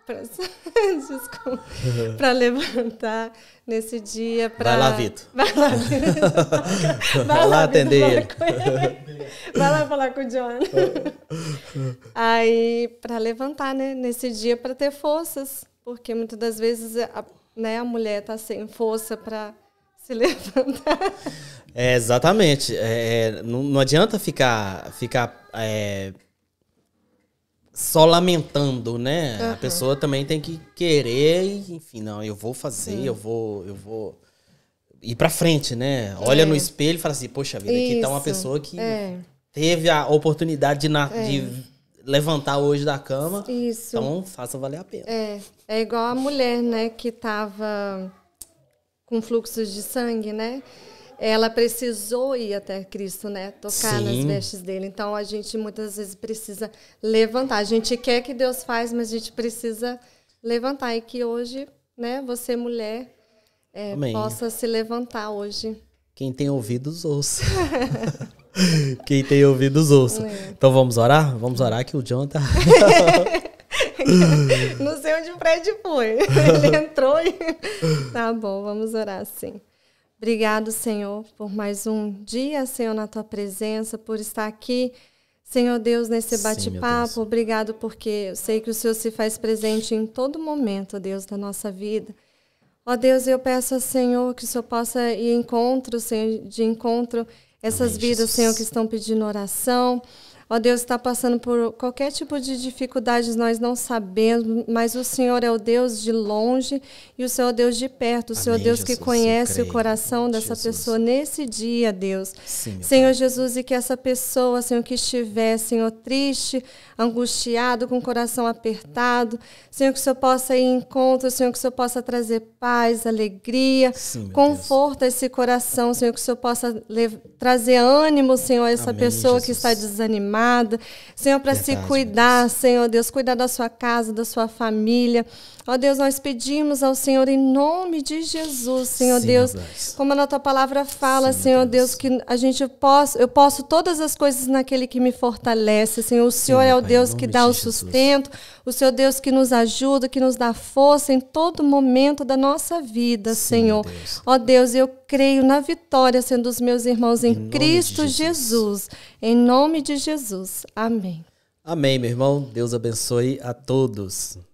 Desculpa. Para levantar nesse dia. para Vai lá, Vitor. Vai lá, Vitor. Vai, Vai, lá, atender ele. Vai lá falar com o John. Aí, para levantar né, nesse dia, para ter forças porque muitas das vezes a, né, a mulher está sem força para se [laughs] levantar. É, exatamente. É, é, não, não, adianta ficar, ficar é, só lamentando, né? Uhum. A pessoa também tem que querer, e, enfim, não, eu vou fazer, Sim. eu vou, eu vou ir para frente, né? Olha é. no espelho e fala assim, poxa vida, aqui Isso. tá uma pessoa que é. teve a oportunidade de, na, de é levantar hoje da cama. Isso. Então faça valer a pena. É, é igual a mulher, né, que estava com fluxos de sangue, né? Ela precisou ir até Cristo, né? Tocar Sim. nas vestes dele. Então a gente muitas vezes precisa levantar. A gente quer que Deus faz, mas a gente precisa levantar e que hoje, né? Você mulher é, possa se levantar hoje. Quem tem ouvidos ouça. [laughs] [laughs] Quem tem ouvidos, ouça. É. Então vamos orar? Vamos orar que o John tá. [laughs] Não sei onde o Fred foi. [laughs] Ele entrou e. Tá bom, vamos orar sim. Obrigado, Senhor, por mais um dia, Senhor, na tua presença, por estar aqui. Senhor Deus, nesse bate-papo, obrigado porque eu sei que o Senhor se faz presente em todo momento, Deus, da nossa vida. Ó Deus, eu peço ao Senhor que o Senhor possa ir encontro, Senhor, de encontro essas vidas, Senhor, que estão pedindo oração. Ó Deus, está passando por qualquer tipo de dificuldades, nós não sabemos, mas o Senhor é o Deus de longe e o Senhor é o Deus de perto, o Amém, Senhor é o Deus Jesus, que conhece o coração dessa Jesus. pessoa nesse dia, Deus. Sim, Senhor Jesus, e que essa pessoa, Senhor, que estiver, Senhor, triste, angustiado, com o coração apertado, Senhor, que o Senhor possa ir em encontro, Senhor, que o Senhor possa trazer paz, alegria, Sim, conforto a esse coração, Senhor, que o Senhor possa trazer ânimo, Senhor, a essa Amém, pessoa Jesus. que está desanimada amada. Senhor, para se cuidar, Senhor Deus, cuidar da sua casa, da sua família. Ó Deus, nós pedimos ao Senhor em nome de Jesus, Senhor Sim, Deus, Deus, como a tua palavra fala, Sim, Senhor Deus. Deus. que a gente possa, eu posso todas as coisas naquele que me fortalece, Senhor. O Senhor Sim, é o Pai, Deus que dá o sustento, Jesus. o Senhor Deus que nos ajuda, que nos dá força em todo momento da nossa vida, Senhor. Deus. Ó Deus, eu creio na vitória, sendo os meus irmãos em, em Cristo Jesus. Jesus. Em nome de Jesus. Amém. Amém, meu irmão. Deus abençoe a todos.